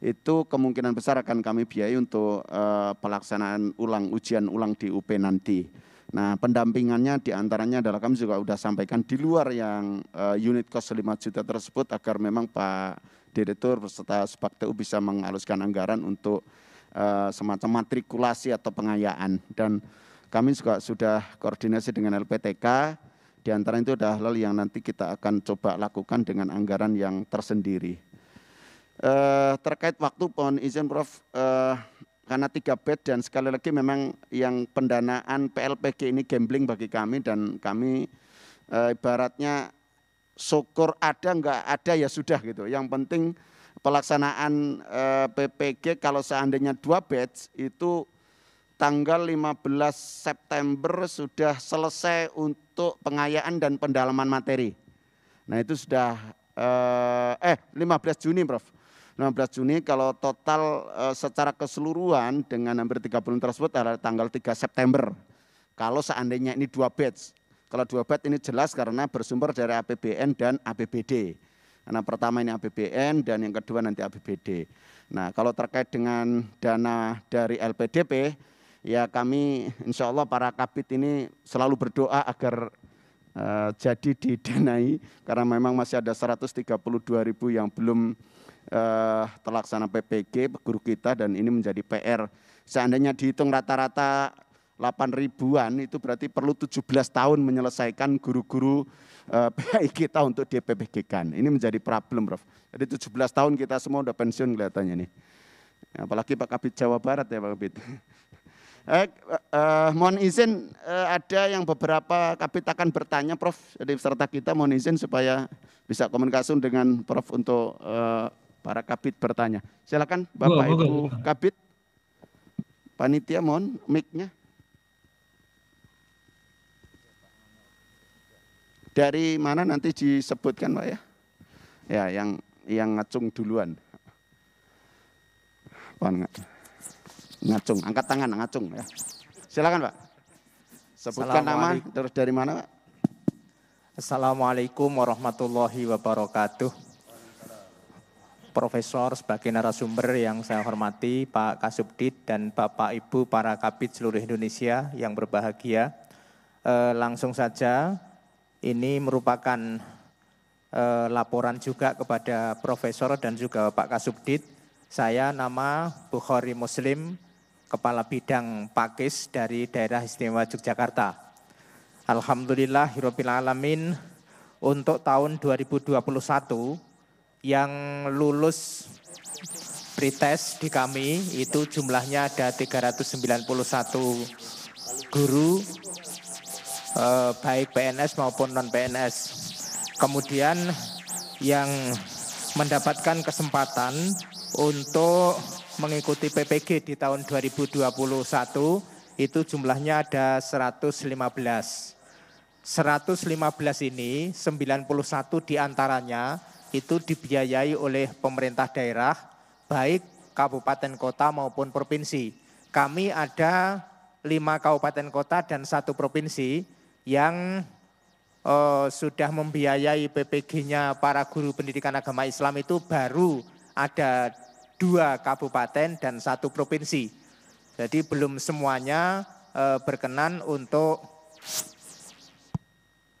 itu kemungkinan besar akan kami biayai untuk uh, pelaksanaan ulang ujian ulang di UP nanti. Nah, pendampingannya diantaranya adalah kami juga sudah sampaikan di luar yang uh, unit kos 5 juta tersebut agar memang Pak Direktur beserta Sepak TU bisa mengaluskan anggaran untuk uh, semacam matrikulasi atau pengayaan. Dan kami juga sudah koordinasi dengan LPTK, di antara itu adalah hal yang nanti kita akan coba lakukan dengan anggaran yang tersendiri uh, terkait waktu pohon izin Prof uh, karena tiga bed dan sekali lagi memang yang pendanaan PLPG ini gambling bagi kami dan kami uh, ibaratnya syukur ada enggak ada ya sudah gitu. Yang penting pelaksanaan uh, PPG kalau seandainya dua bed itu tanggal 15 September sudah selesai untuk pengayaan dan pendalaman materi. Nah itu sudah eh 15 Juni Prof 15 Juni kalau total eh, secara keseluruhan dengan hampir 30 tersebut adalah tanggal 3 September. Kalau seandainya ini dua batch, kalau dua batch ini jelas karena bersumber dari APBN dan APBD. Karena pertama ini APBN dan yang kedua nanti APBD. Nah kalau terkait dengan dana dari LPDP, ya kami insya Allah para kapit ini selalu berdoa agar uh, jadi didanai karena memang masih ada 132 ribu yang belum eh, terlaksana PPG guru kita dan ini menjadi PR. Seandainya dihitung rata-rata 8 ribuan itu berarti perlu 17 tahun menyelesaikan guru-guru eh, kita untuk DPPG-kan. Ini menjadi problem, Prof. Jadi 17 tahun kita semua udah pensiun kelihatannya nih. Apalagi Pak Kabit Jawa Barat ya Pak Kabit. Eh, eh, mohon izin eh, ada yang beberapa kabit akan bertanya Prof. Jadi peserta kita mohon izin supaya bisa komunikasi dengan Prof untuk eh, Para kapit bertanya. Silakan Bapak Ibu kabit kapit. Panitia mohon mic-nya. Dari mana nanti disebutkan Pak ya? Ya, yang yang ngacung duluan. Apaan ngacung? Angkat tangan ngacung ya. Silakan Pak. Sebutkan nama terus dari mana Pak? Assalamualaikum warahmatullahi wabarakatuh. Profesor sebagai narasumber yang saya hormati, Pak Kasubdit dan Bapak Ibu para Kapit seluruh Indonesia yang berbahagia. E, langsung saja, ini merupakan e, laporan juga kepada Profesor dan juga Pak Kasubdit. Saya nama Bukhari Muslim, Kepala Bidang Pakis dari Daerah Istimewa Yogyakarta. Alhamdulillah, Alamin, untuk tahun 2021, yang lulus pretest di kami itu jumlahnya ada 391 guru eh, baik PNS maupun non PNS. Kemudian yang mendapatkan kesempatan untuk mengikuti PPG di tahun 2021 itu jumlahnya ada 115. 115 ini 91 diantaranya itu dibiayai oleh pemerintah daerah, baik kabupaten kota maupun provinsi. Kami ada lima kabupaten kota dan satu provinsi yang eh, sudah membiayai PPG-nya para guru pendidikan agama Islam itu baru ada dua kabupaten dan satu provinsi. Jadi belum semuanya eh, berkenan untuk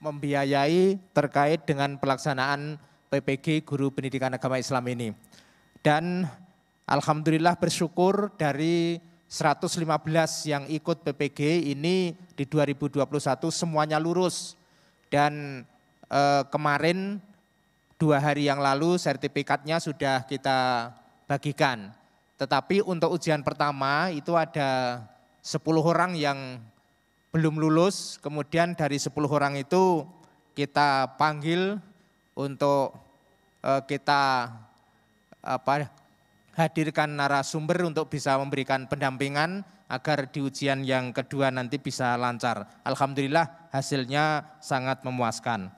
membiayai terkait dengan pelaksanaan PPG Guru Pendidikan Agama Islam ini. Dan alhamdulillah bersyukur dari 115 yang ikut PPG ini di 2021 semuanya lurus. Dan eh, kemarin dua hari yang lalu sertifikatnya sudah kita bagikan. Tetapi untuk ujian pertama itu ada 10 orang yang belum lulus, kemudian dari 10 orang itu kita panggil untuk uh, kita apa hadirkan narasumber untuk bisa memberikan pendampingan agar di ujian yang kedua nanti bisa lancar. Alhamdulillah hasilnya sangat memuaskan.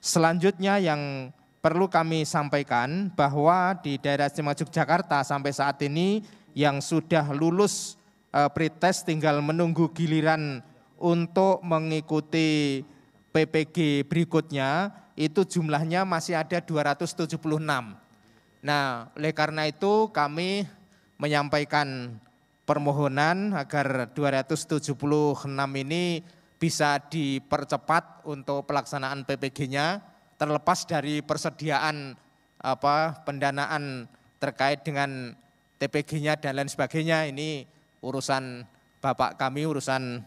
Selanjutnya yang perlu kami sampaikan bahwa di daerah istimewa Yogyakarta sampai saat ini yang sudah lulus eh, pretest tinggal menunggu giliran untuk mengikuti PPG berikutnya itu jumlahnya masih ada 276. Nah, oleh karena itu kami menyampaikan permohonan agar 276 ini bisa dipercepat untuk pelaksanaan PPG-nya terlepas dari persediaan apa pendanaan terkait dengan TPG-nya dan lain sebagainya ini urusan Bapak kami urusan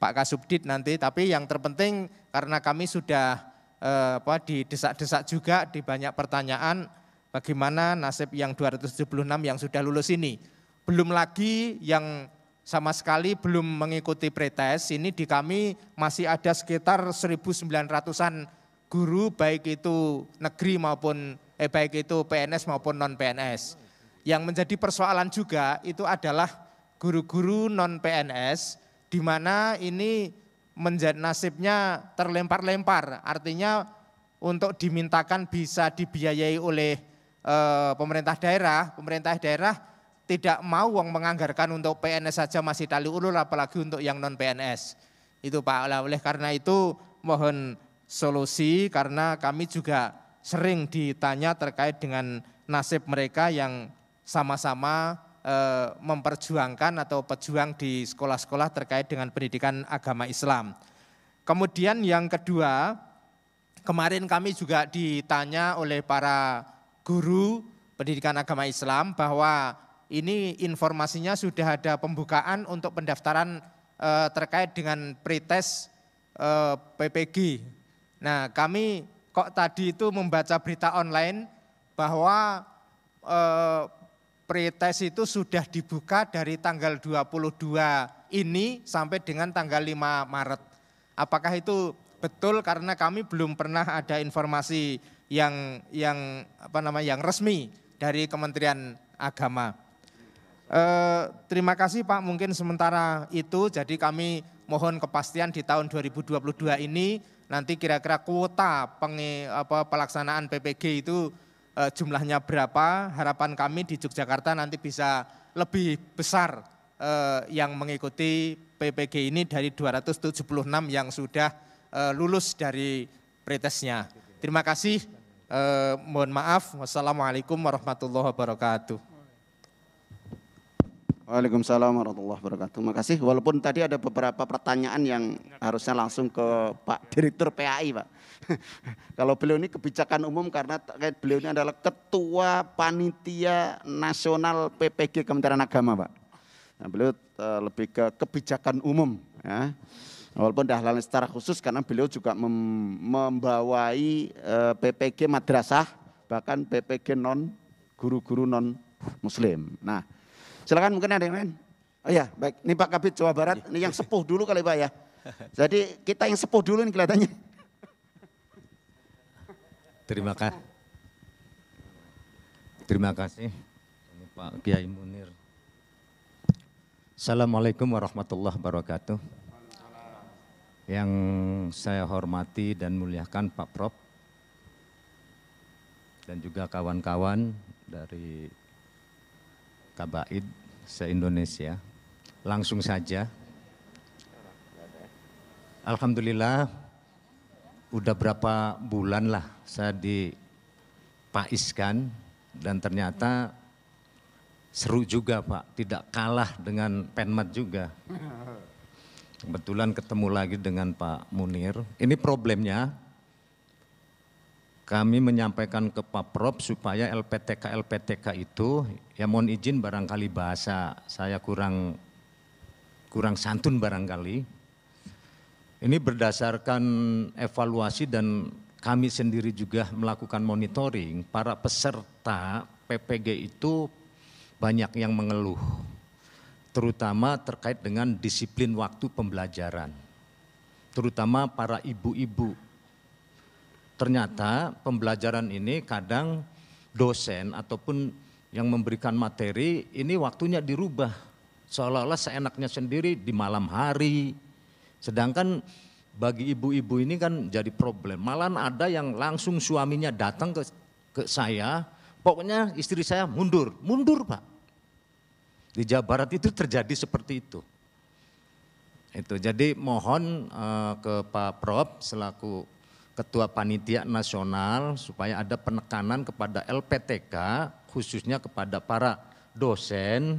Pak Kasubdit nanti tapi yang terpenting karena kami sudah Eh, apa didesak-desak juga di banyak pertanyaan bagaimana nasib yang 276 yang sudah lulus ini. Belum lagi yang sama sekali belum mengikuti pretes ini di kami masih ada sekitar 1.900-an guru baik itu negeri maupun eh baik itu PNS maupun non PNS. Yang menjadi persoalan juga itu adalah guru-guru non PNS di mana ini menjadi nasibnya terlempar-lempar. Artinya untuk dimintakan bisa dibiayai oleh e, pemerintah daerah, pemerintah daerah tidak mau uang menganggarkan untuk PNS saja masih tali ulur apalagi untuk yang non PNS. Itu Pak oleh karena itu mohon solusi karena kami juga sering ditanya terkait dengan nasib mereka yang sama-sama Eh, memperjuangkan atau pejuang di sekolah-sekolah terkait dengan pendidikan agama Islam. Kemudian yang kedua, kemarin kami juga ditanya oleh para guru pendidikan agama Islam bahwa ini informasinya sudah ada pembukaan untuk pendaftaran eh, terkait dengan pretest eh, PPG. Nah, kami kok tadi itu membaca berita online bahwa pretest itu sudah dibuka dari tanggal 22 ini sampai dengan tanggal 5 Maret. Apakah itu betul karena kami belum pernah ada informasi yang yang apa nama yang resmi dari Kementerian Agama. Eh, terima kasih Pak, mungkin sementara itu jadi kami mohon kepastian di tahun 2022 ini nanti kira-kira kuota peng, apa, pelaksanaan PPG itu Eh, jumlahnya berapa. Harapan kami di Yogyakarta nanti bisa lebih besar eh, yang mengikuti PPG ini dari 276 yang sudah eh, lulus dari pretesnya. Terima kasih. mohon maaf. Wassalamualaikum warahmatullahi wabarakatuh. Waalaikumsalam warahmatullahi wabarakatuh. Terima kasih. Walaupun tadi ada beberapa pertanyaan yang harusnya langsung ke Pak Direktur PAI, Pak. Kalau beliau ini kebijakan umum karena beliau ini adalah Ketua Panitia Nasional PPG Kementerian Agama, Pak. Nah, beliau eh, lebih ke kebijakan umum, ya. Walaupun dahlan secara khusus karena beliau juga mem membawai eh, PPG madrasah, bahkan PPG non guru-guru non muslim. Nah, Silakan mungkin ada yang lain. Oh ya, baik. Ini Pak Kabit Jawa Barat, ini yang sepuh dulu kali Pak ya. Jadi kita yang sepuh dulu nih kelihatannya. Terima kasih. Terima kasih. Ini Pak Kiai Munir. Assalamualaikum warahmatullahi wabarakatuh. Yang saya hormati dan muliakan Pak Prop dan juga kawan-kawan dari kabaid se-Indonesia. Langsung saja. Alhamdulillah udah berapa bulan lah saya dipaiskan dan ternyata seru juga Pak, tidak kalah dengan penmat juga. Kebetulan ketemu lagi dengan Pak Munir. Ini problemnya, kami menyampaikan ke Pak Prop supaya LPTK LPTK itu ya mohon izin barangkali bahasa saya kurang kurang santun barangkali. Ini berdasarkan evaluasi dan kami sendiri juga melakukan monitoring para peserta PPG itu banyak yang mengeluh terutama terkait dengan disiplin waktu pembelajaran terutama para ibu-ibu ternyata pembelajaran ini kadang dosen ataupun yang memberikan materi ini waktunya dirubah seolah-olah seenaknya sendiri di malam hari. Sedangkan bagi ibu-ibu ini kan jadi problem. malah ada yang langsung suaminya datang ke ke saya, pokoknya istri saya mundur, mundur Pak. Di Jawa Barat itu terjadi seperti itu. Itu jadi mohon uh, ke Pak Prof selaku Ketua Panitia Nasional supaya ada penekanan kepada LPTK khususnya kepada para dosen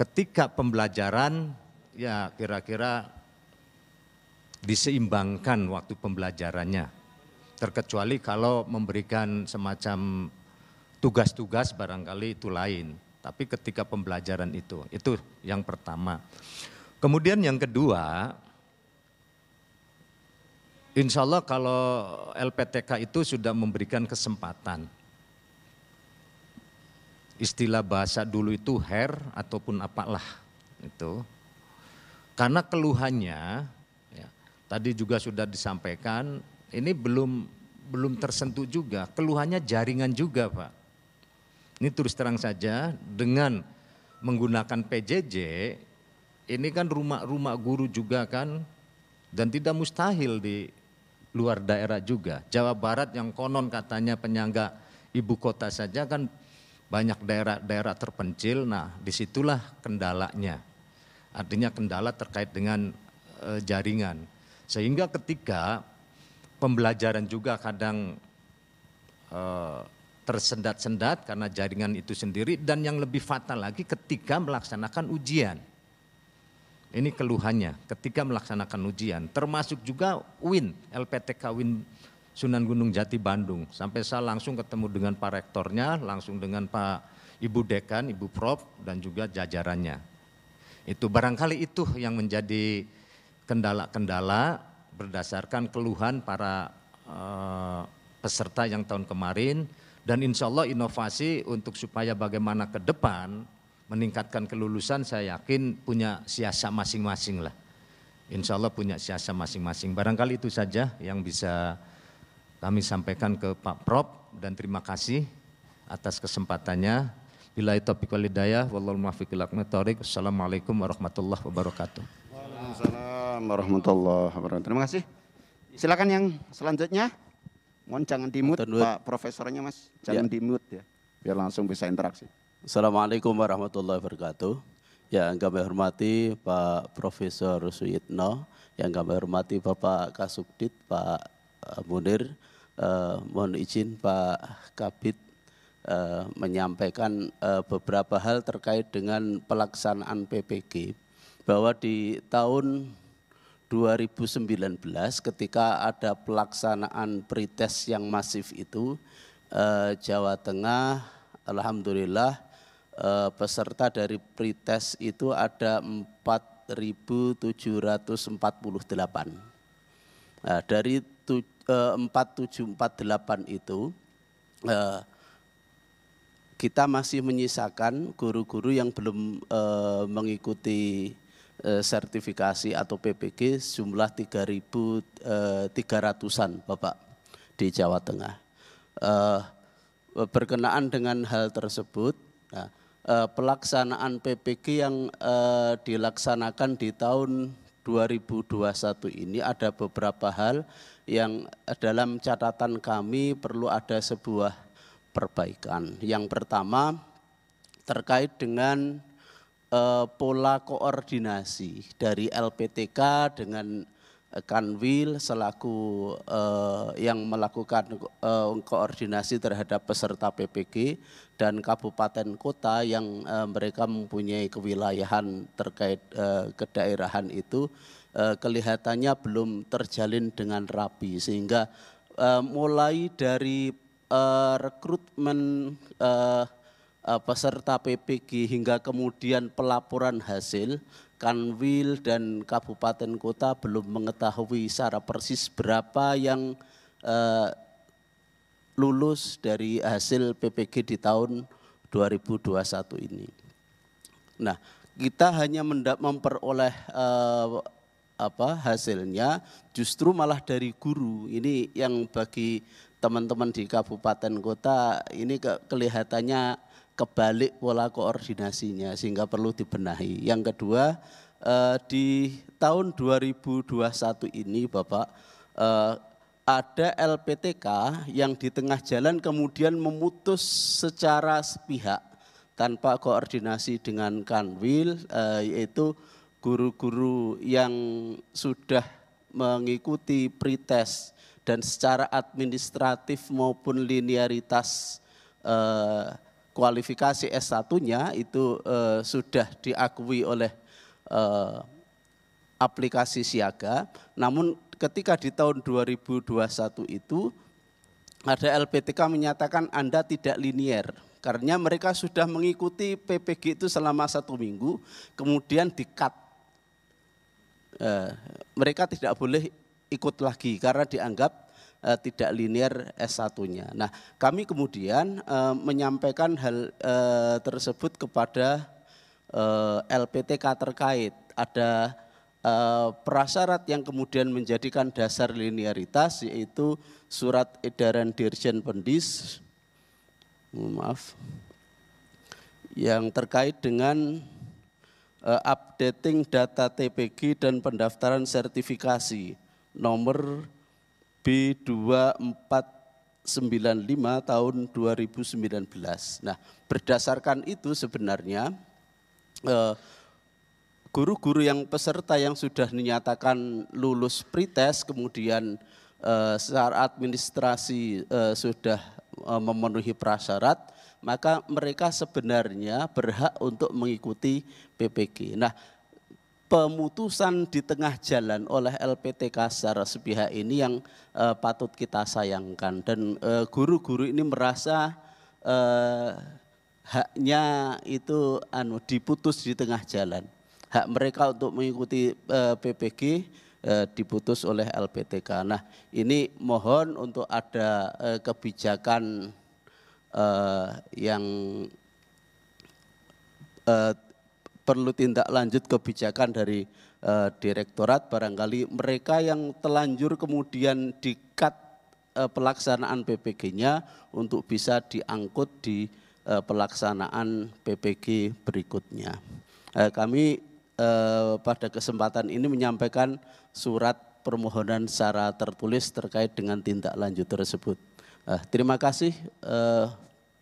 ketika pembelajaran ya kira-kira diseimbangkan waktu pembelajarannya terkecuali kalau memberikan semacam tugas-tugas barangkali itu lain tapi ketika pembelajaran itu itu yang pertama kemudian yang kedua Insya Allah kalau LPTK itu sudah memberikan kesempatan. Istilah bahasa dulu itu hair ataupun apalah itu. Karena keluhannya, ya, tadi juga sudah disampaikan, ini belum belum tersentuh juga. Keluhannya jaringan juga Pak. Ini terus terang saja dengan menggunakan PJJ, ini kan rumah-rumah guru juga kan, dan tidak mustahil di luar daerah juga. Jawa Barat yang konon katanya penyangga ibu kota saja kan banyak daerah-daerah terpencil. Nah, disitulah kendalanya. Artinya kendala terkait dengan e, jaringan. Sehingga ketika pembelajaran juga kadang e, tersendat-sendat karena jaringan itu sendiri dan yang lebih fatal lagi ketika melaksanakan ujian ini keluhannya ketika melaksanakan ujian, termasuk juga Win, LPTK Win Sunan Gunung Jati Bandung. Sampai saya langsung ketemu dengan Pak Rektornya, langsung dengan Pak Ibu Dekan, Ibu Prof, dan juga jajarannya. Itu barangkali itu yang menjadi kendala-kendala berdasarkan keluhan para uh, peserta yang tahun kemarin, dan insya Allah inovasi untuk supaya bagaimana ke depan meningkatkan kelulusan saya yakin punya siasa masing-masing lah. Insya Allah punya siasa masing-masing. Barangkali itu saja yang bisa kami sampaikan ke Pak Prop dan terima kasih atas kesempatannya. Bila itu wal hidayah, wallahul muwaffiq Assalamualaikum warahmatullahi wabarakatuh. Waalaikumsalam warahmatullahi wabarakatuh. Terima kasih. Silakan yang selanjutnya. Mohon jangan dimut Pak profesornya Mas, jangan ya. dimut ya. Biar langsung bisa interaksi. Assalamualaikum warahmatullahi wabarakatuh. Ya, yang kami hormati Pak Profesor Suyitno, yang kami hormati Bapak Kasubdit, Pak eh, Munir, eh, mohon izin Pak Kabit eh, menyampaikan eh, beberapa hal terkait dengan pelaksanaan PPG bahwa di tahun 2019 ketika ada pelaksanaan pretest yang masif itu eh, Jawa Tengah alhamdulillah Eh, peserta dari pretest itu ada 4.748. Nah, dari 4748 eh, itu eh, kita masih menyisakan guru-guru yang belum mengikuti sertifikasi atau PPG jumlah 3.300-an Bapak di Jawa Tengah. Perkenaan berkenaan dengan hal tersebut, nah, uh, pelaksanaan PPG yang uh, dilaksanakan di tahun 2021 ini ada beberapa hal yang dalam catatan kami perlu ada sebuah perbaikan. Yang pertama terkait dengan uh, pola koordinasi dari LPTK dengan Kanwil selaku uh, yang melakukan uh, koordinasi terhadap peserta PPG dan kabupaten kota yang uh, mereka mempunyai kewilayahan terkait uh, kedaerahan itu uh, kelihatannya belum terjalin dengan rapi sehingga uh, mulai dari uh, rekrutmen uh, peserta PPG hingga kemudian pelaporan hasil Kanwil dan kabupaten kota belum mengetahui secara persis berapa yang eh, lulus dari hasil PPG di tahun 2021 ini. Nah, kita hanya memperoleh eh, apa hasilnya justru malah dari guru. Ini yang bagi teman-teman di kabupaten kota ini ke kelihatannya kebalik pola koordinasinya sehingga perlu dibenahi. Yang kedua, eh, di tahun 2021 ini Bapak eh, ada LPTK yang di tengah jalan kemudian memutus secara sepihak tanpa koordinasi dengan Kanwil eh, yaitu guru-guru yang sudah mengikuti pretest dan secara administratif maupun linearitas kualifikasi S1-nya itu eh, sudah diakui oleh eh, aplikasi siaga. Namun ketika di tahun 2021 itu ada LPTK menyatakan Anda tidak linier. Karena mereka sudah mengikuti PPG itu selama satu minggu, kemudian di-cut. Eh, mereka tidak boleh ikut lagi karena dianggap uh, tidak linear S1-nya. Nah, kami kemudian uh, menyampaikan hal uh, tersebut kepada uh, LPTK terkait. Ada uh, prasyarat yang kemudian menjadikan dasar linearitas yaitu surat edaran Dirjen Pendis maaf yang terkait dengan updating data TPG dan pendaftaran sertifikasi nomor B2495 tahun 2019. Nah, berdasarkan itu sebenarnya eh, guru-guru yang peserta yang sudah dinyatakan lulus pretest kemudian eh, secara administrasi eh, sudah memenuhi prasyarat, maka mereka sebenarnya berhak untuk mengikuti PPG. Nah, pemutusan di tengah jalan oleh LPTK secara sepihak ini yang uh, patut kita sayangkan dan eh, guru-guru uh, ini merasa uh, haknya itu anu diputus di tengah jalan hak mereka untuk mengikuti uh, PPG uh, diputus oleh LPTK. Nah ini mohon untuk ada uh, kebijakan uh, yang uh, perlu tindak lanjut kebijakan dari uh, direktorat barangkali mereka yang telanjur kemudian dikat uh, pelaksanaan PPG-nya untuk bisa diangkut di uh, pelaksanaan PPG berikutnya. Uh, kami uh, pada kesempatan ini menyampaikan surat permohonan secara tertulis terkait dengan tindak lanjut tersebut. Uh, terima kasih uh,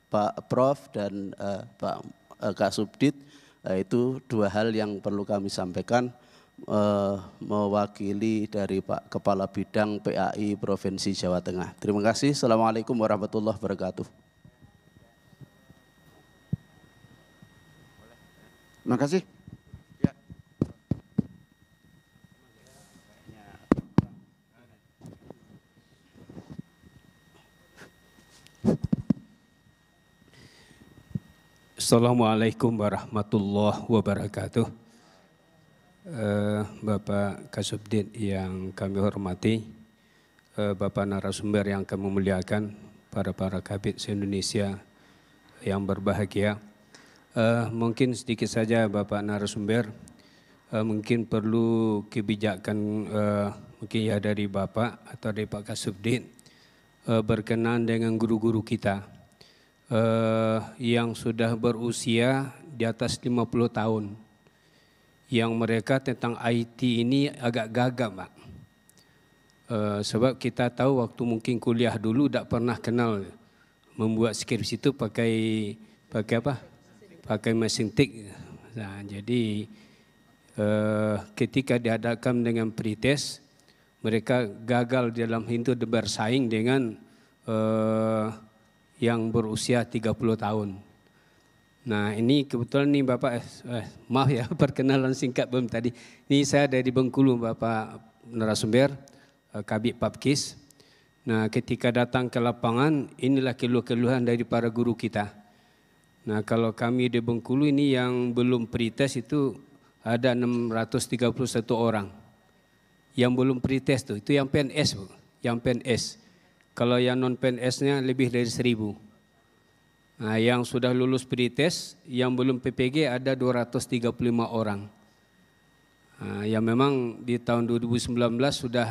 Pak Prof dan uh, Pak uh, Kak Subdit Nah, itu dua hal yang perlu kami sampaikan eh, mewakili dari Pak Kepala Bidang PAI Provinsi Jawa Tengah. Terima kasih. Assalamualaikum warahmatullahi wabarakatuh. Terima kasih. Assalamualaikum warahmatullahi wabarakatuh. Eh, Bapak Kasubdit yang kami hormati, eh, Bapak narasumber yang kami muliakan, para para kabit se-Indonesia yang berbahagia. Eh, mungkin sedikit saja Bapak narasumber, mungkin perlu kebijakan mungkin ya dari Bapak atau dari Pak Kasubdit berkenan berkenaan dengan guru-guru kita eh, yang sudah berusia di atas 50 tahun. Yang mereka tentang IT ini agak gagap, Pak. Eh, sebab kita tahu waktu mungkin kuliah dulu tak pernah kenal membuat skripsi itu pakai pakai apa? Pakai mesin tik. Nah, jadi eh, ketika dihadapkan dengan pretest mereka gagal dalam itu bersaing dengan eh, yang berusia 30 tahun. Nah ini kebetulan nih Bapak, eh, eh, maaf ya perkenalan singkat belum tadi. Ini saya dari Bengkulu Bapak narasumber, eh, Kabit Papkis. Nah ketika datang ke lapangan inilah keluhan keluhan dari para guru kita. Nah kalau kami di Bengkulu ini yang belum pretest itu ada 631 orang. Yang belum pretest tuh, itu yang PNS Bu, yang PNS. Kalau yang non PNS-nya lebih dari 1000. Nah, yang sudah lulus pretest, yang belum PPG ada 235 orang. Nah, yang memang di tahun 2019 sudah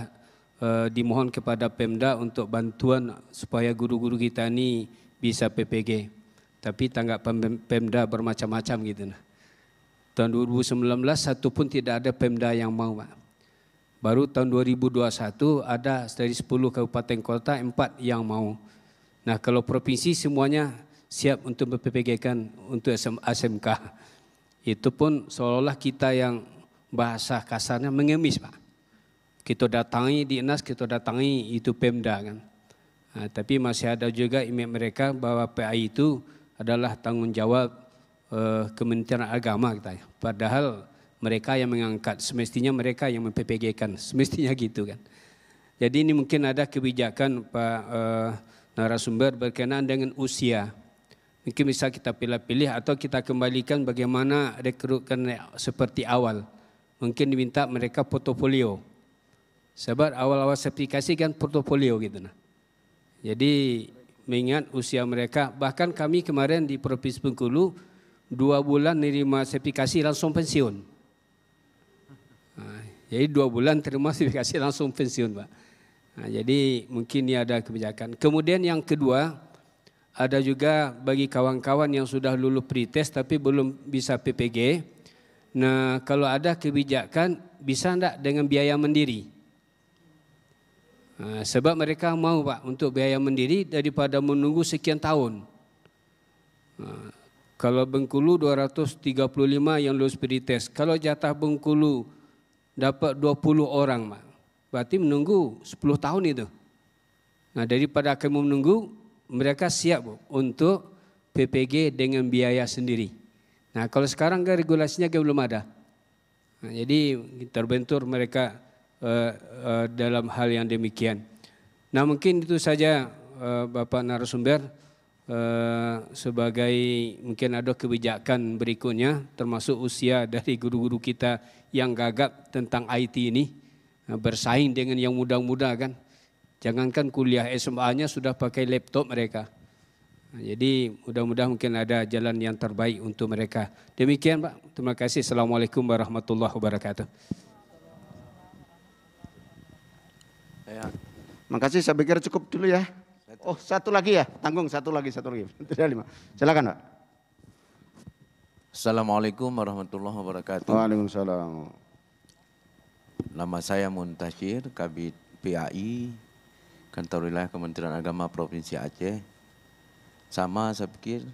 eh, dimohon kepada Pemda untuk bantuan supaya guru-guru kita ini bisa PPG. Tapi tanggapan Pemda bermacam-macam gitu. Nah. Tahun 2019 satu pun tidak ada Pemda yang mau, Pak. Baru tahun 2021 ada dari 10 kabupaten kota 4 yang mau. Nah kalau provinsi semuanya siap untuk berpikirkan untuk SMK. Itu pun seolah-olah kita yang bahasa kasarnya mengemis Pak. Kita datangi di Enas, kita datangi itu Pemda kan. Nah, tapi masih ada juga imej mereka bahwa PAI itu adalah tanggung eh, Kementerian Agama kita. Ya. Padahal mereka yang mengangkat, semestinya mereka yang mempPG-kan, semestinya gitu kan. Jadi ini mungkin ada kebijakan Pak eh, narasumber berkenaan dengan usia. Mungkin bisa kita pilih-pilih atau kita kembalikan bagaimana rekrutkan seperti awal. Mungkin diminta mereka portofolio. Sebab awal-awal sertifikasi kan portofolio gitu nah. Jadi mengingat usia mereka, bahkan kami kemarin di Provinsi Bengkulu dua bulan nerima sertifikasi langsung pensiun. Jadi dua bulan terima sertifikasi langsung pensiun Pak. Nah, jadi mungkin ini ada kebijakan. Kemudian yang kedua, ada juga bagi kawan-kawan yang sudah lulus pretest tapi belum bisa PPG. Nah, kalau ada kebijakan bisa enggak dengan biaya mendiri? Nah, sebab mereka mau Pak untuk biaya mendiri daripada menunggu sekian tahun. Nah, kalau Bengkulu 235 yang lulus pretest, kalau jatah Bengkulu dapat 20 orang, Mak. Berarti menunggu 10 tahun itu. Nah, daripada kamu menunggu, mereka siap Bu, untuk PPG dengan biaya sendiri. Nah, kalau sekarang kan regulasinya kan belum ada. Nah, jadi terbentur mereka uh, uh, dalam hal yang demikian. Nah, mungkin itu saja uh, Bapak narasumber. Eh, sebagai mungkin ada kebijakan berikutnya termasuk usia dari guru-guru kita yang gagap tentang IT ini eh, bersaing dengan yang muda-muda kan jangankan kuliah SMA-nya sudah pakai laptop mereka jadi mudah-mudahan mungkin ada jalan yang terbaik untuk mereka demikian Pak terima kasih Assalamualaikum warahmatullahi wabarakatuh ya. Makasih saya pikir cukup dulu ya Oh satu lagi ya, tanggung satu lagi, satu lagi. Tidak lima. Silakan Pak. Assalamualaikum warahmatullahi wabarakatuh. Waalaikumsalam. Nama saya Muntasir, Kabit PAI, Kantor Wilayah Kementerian Agama Provinsi Aceh. Sama saya pikir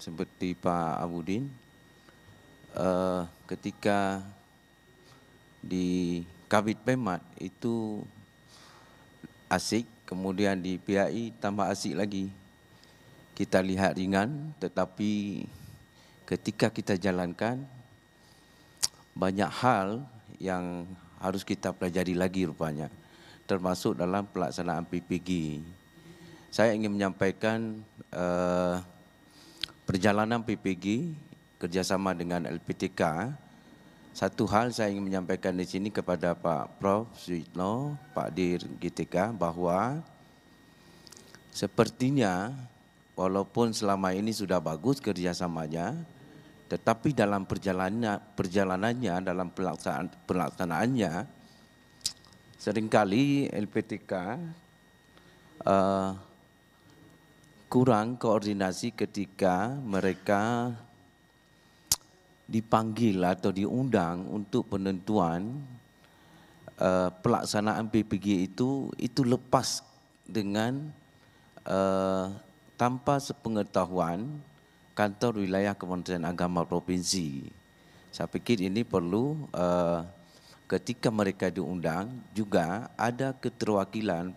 seperti Pak Abudin, eh, ketika di Kabit Pemat itu asik kemudian di PAI tambah asik lagi. Kita lihat ringan tetapi ketika kita jalankan banyak hal yang harus kita pelajari lagi rupanya termasuk dalam pelaksanaan PPG. Saya ingin menyampaikan uh, perjalanan PPG kerjasama dengan LPTK satu hal saya ingin menyampaikan di sini kepada Pak Prof. Suyitno, Pak Dir GTK bahwa sepertinya walaupun selama ini sudah bagus kerjasamanya, tetapi dalam perjalanannya, perjalanannya dalam pelaksanaannya, seringkali LPTK uh, eh, kurang koordinasi ketika mereka dipanggil atau diundang untuk penentuan uh, pelaksanaan PPG itu itu lepas dengan uh, tanpa sepengetahuan kantor wilayah Kementerian Agama Provinsi. Saya pikir ini perlu uh, ketika mereka diundang juga ada keterwakilan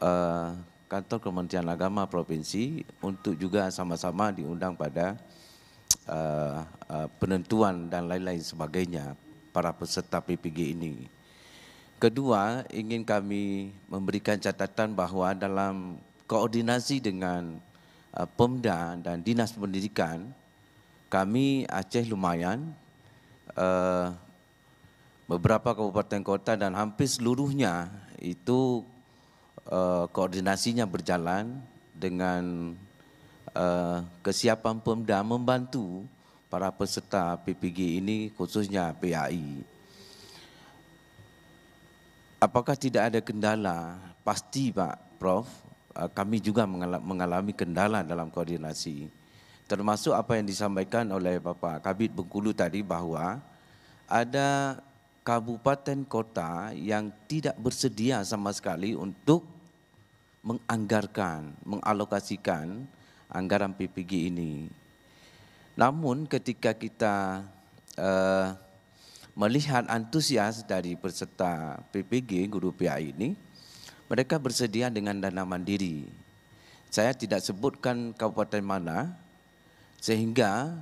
uh, kantor Kementerian Agama Provinsi untuk juga sama-sama diundang pada Eh, eh, penentuan dan lain-lain sebagainya para peserta PPG ini. Kedua, ingin kami memberikan catatan bahwa dalam koordinasi dengan eh, Pemda dan Dinas Pendidikan, kami Aceh lumayan beberapa kabupaten kota dan hampir seluruhnya itu koordinasinya berjalan dengan uh, kesiapan Pemda membantu para peserta PPG ini khususnya PAI. Apakah tidak ada kendala? Pasti Pak Prof, uh, kami juga mengalami kendala dalam koordinasi. Termasuk apa yang disampaikan oleh Bapak Kabit Bengkulu tadi bahwa ada kabupaten kota yang tidak bersedia sama sekali untuk menganggarkan, mengalokasikan anggaran PPG ini. Namun ketika kita uh, melihat antusias dari peserta PPG guru PA ini, mereka bersedia dengan dana mandiri. Saya tidak sebutkan kabupaten mana, sehingga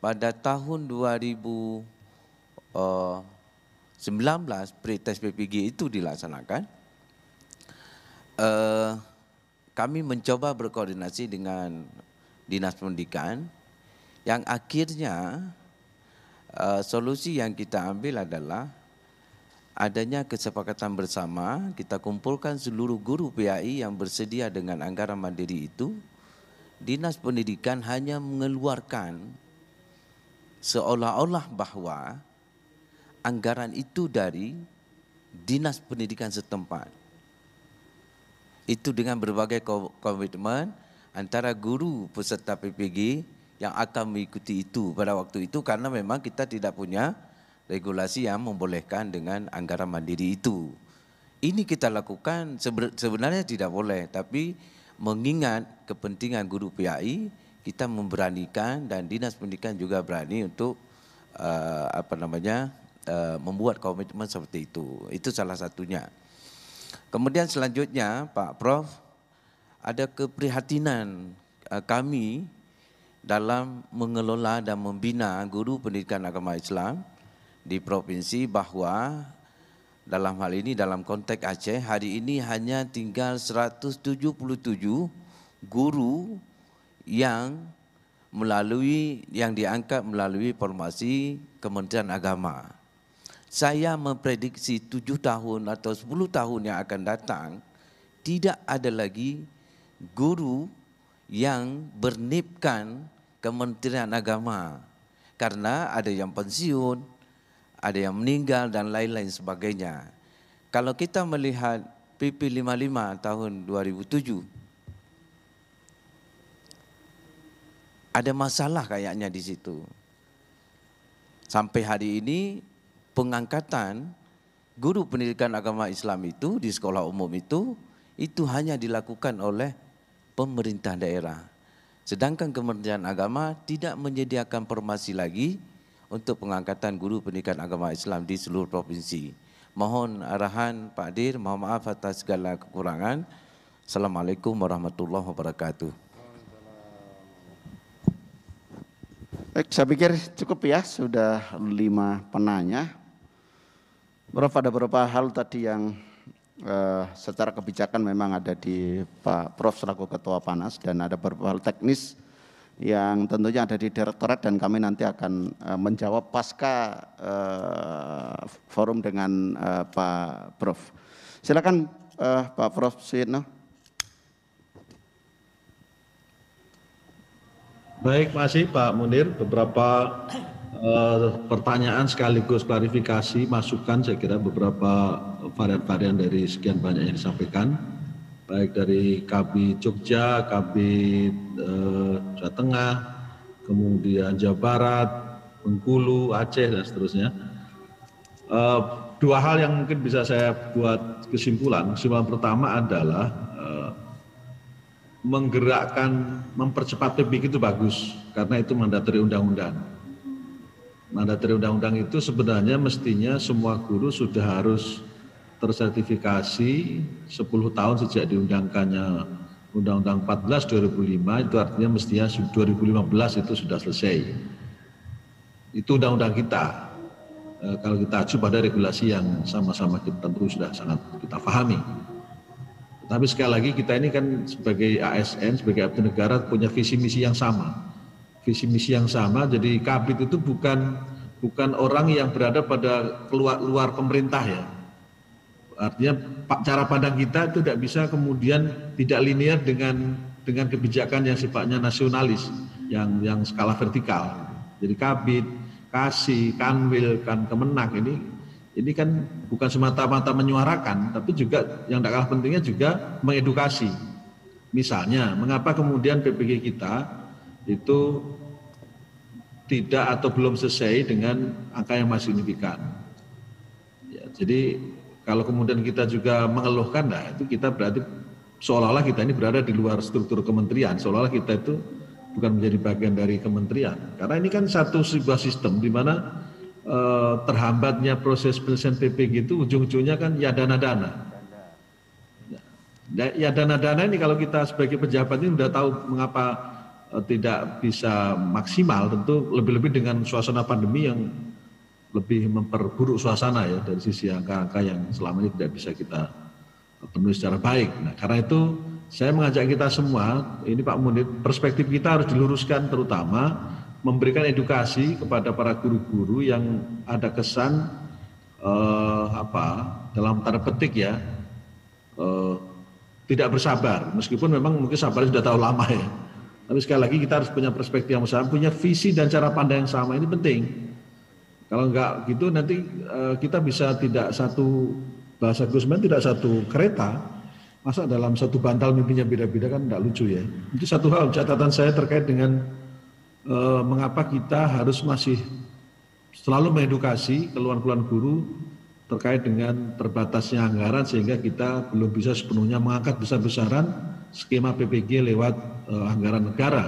pada tahun 2019 eh, pretest PPG itu dilaksanakan. Uh, kami mencoba berkoordinasi dengan Dinas Pendidikan yang akhirnya uh, solusi yang kita ambil adalah adanya kesepakatan bersama kita kumpulkan seluruh guru PAI yang bersedia dengan anggaran mandiri itu Dinas Pendidikan hanya mengeluarkan seolah-olah bahwa anggaran itu dari Dinas Pendidikan setempat itu dengan berbagai komitmen antara guru peserta PPG yang akan mengikuti itu pada waktu itu karena memang kita tidak punya regulasi yang membolehkan dengan anggaran mandiri itu. Ini kita lakukan sebenarnya tidak boleh tapi mengingat kepentingan guru PAI kita memberanikan dan dinas pendidikan juga berani untuk uh, apa namanya uh, membuat komitmen seperti itu. Itu salah satunya. Kemudian selanjutnya Pak Prof, ada keprihatinan eh, kami dalam mengelola dan membina guru pendidikan agama Islam di provinsi bahwa dalam hal ini dalam konteks Aceh hari ini hanya tinggal 177 guru yang melalui yang diangkat melalui formasi Kementerian Agama. Saya memprediksi tujuh tahun atau sepuluh tahun yang akan datang, tidak ada lagi guru yang bernipkan Kementerian Agama. Karena ada yang pensiun, ada yang meninggal dan lain-lain sebagainya. Kalau kita melihat PP 55 tahun 2007, ada masalah kayaknya di situ. Sampai hari ini pengangkatan guru pendidikan agama Islam itu di sekolah umum itu itu hanya dilakukan oleh pemerintah daerah. Sedangkan Kementerian Agama tidak menyediakan formasi lagi untuk pengangkatan guru pendidikan agama Islam di seluruh provinsi. Mohon arahan Pak Dir, mohon maaf atas segala kekurangan. Assalamualaikum warahmatullahi wabarakatuh. Baik, saya pikir cukup ya, sudah lima penanya. Prof ada beberapa hal tadi yang uh, secara kebijakan memang ada di Pak Prof selaku Ketua Panas dan ada beberapa hal teknis yang tentunya ada di direktorat dan kami nanti akan uh, menjawab pasca uh, forum dengan uh, Pak Prof. Silakan uh, Pak Prof Suyitno. Baik, masih Pak Munir beberapa uh, pertanyaan sekaligus klarifikasi masukan saya kira beberapa varian-varian dari sekian banyak yang disampaikan baik dari KB Jogja, KB uh, eh, Jawa Tengah, kemudian Jawa Barat, Bengkulu, Aceh dan seterusnya. Uh, dua hal yang mungkin bisa saya buat kesimpulan. Kesimpulan pertama adalah uh, menggerakkan, mempercepat PBIK itu bagus karena itu mandatori undang-undang mandat dari undang-undang itu sebenarnya mestinya semua guru sudah harus tersertifikasi 10 tahun sejak diundangkannya Undang-Undang 14 2005 itu artinya mestinya 2015 itu sudah selesai. Itu undang-undang kita. E, kalau kita acu pada regulasi yang sama-sama kita tentu sudah sangat kita pahami. Tapi sekali lagi kita ini kan sebagai ASN, sebagai abdi negara punya visi misi yang sama visi misi yang sama. Jadi kabit itu bukan bukan orang yang berada pada keluar luar pemerintah ya. Artinya cara pandang kita itu tidak bisa kemudian tidak linear dengan dengan kebijakan yang sifatnya nasionalis yang yang skala vertikal. Jadi kabit, kasih, kanwil, kan kemenak ini ini kan bukan semata-mata menyuarakan, tapi juga yang tidak kalah pentingnya juga mengedukasi. Misalnya, mengapa kemudian PPG kita itu tidak atau belum selesai dengan angka yang masih signifikan. Ya, jadi kalau kemudian kita juga mengeluhkan, nah itu kita berarti seolah-olah kita ini berada di luar struktur kementerian, seolah-olah kita itu bukan menjadi bagian dari kementerian. Karena ini kan satu sebuah sistem di mana eh, terhambatnya proses penyelesaian PPG itu ujung-ujungnya kan ya dana-dana. Ya, ya dana-dana ini kalau kita sebagai pejabat ini sudah tahu mengapa Eh, tidak bisa maksimal tentu lebih-lebih dengan suasana pandemi yang lebih memperburuk suasana ya dari sisi angka-angka yang selama ini tidak bisa kita penuhi secara baik. Nah, karena itu saya mengajak kita semua, ini Pak Munir, perspektif kita harus diluruskan terutama memberikan edukasi kepada para guru-guru yang ada kesan eh, apa dalam tanda petik ya eh, tidak bersabar meskipun memang mungkin sabarnya sudah tahu lama ya tapi sekali lagi kita harus punya perspektif yang sama, punya visi dan cara pandang yang sama ini penting. Kalau enggak gitu nanti eh, kita bisa tidak satu bahasa Gusman tidak satu kereta. Masa dalam satu bantal mimpinya beda-beda kan enggak lucu ya. Itu satu hal catatan saya terkait dengan uh, mengapa kita harus masih selalu mengedukasi keluhan-keluhan guru terkait dengan terbatasnya anggaran sehingga kita belum bisa sepenuhnya mengangkat besar-besaran skema PPG lewat Eh, anggaran negara.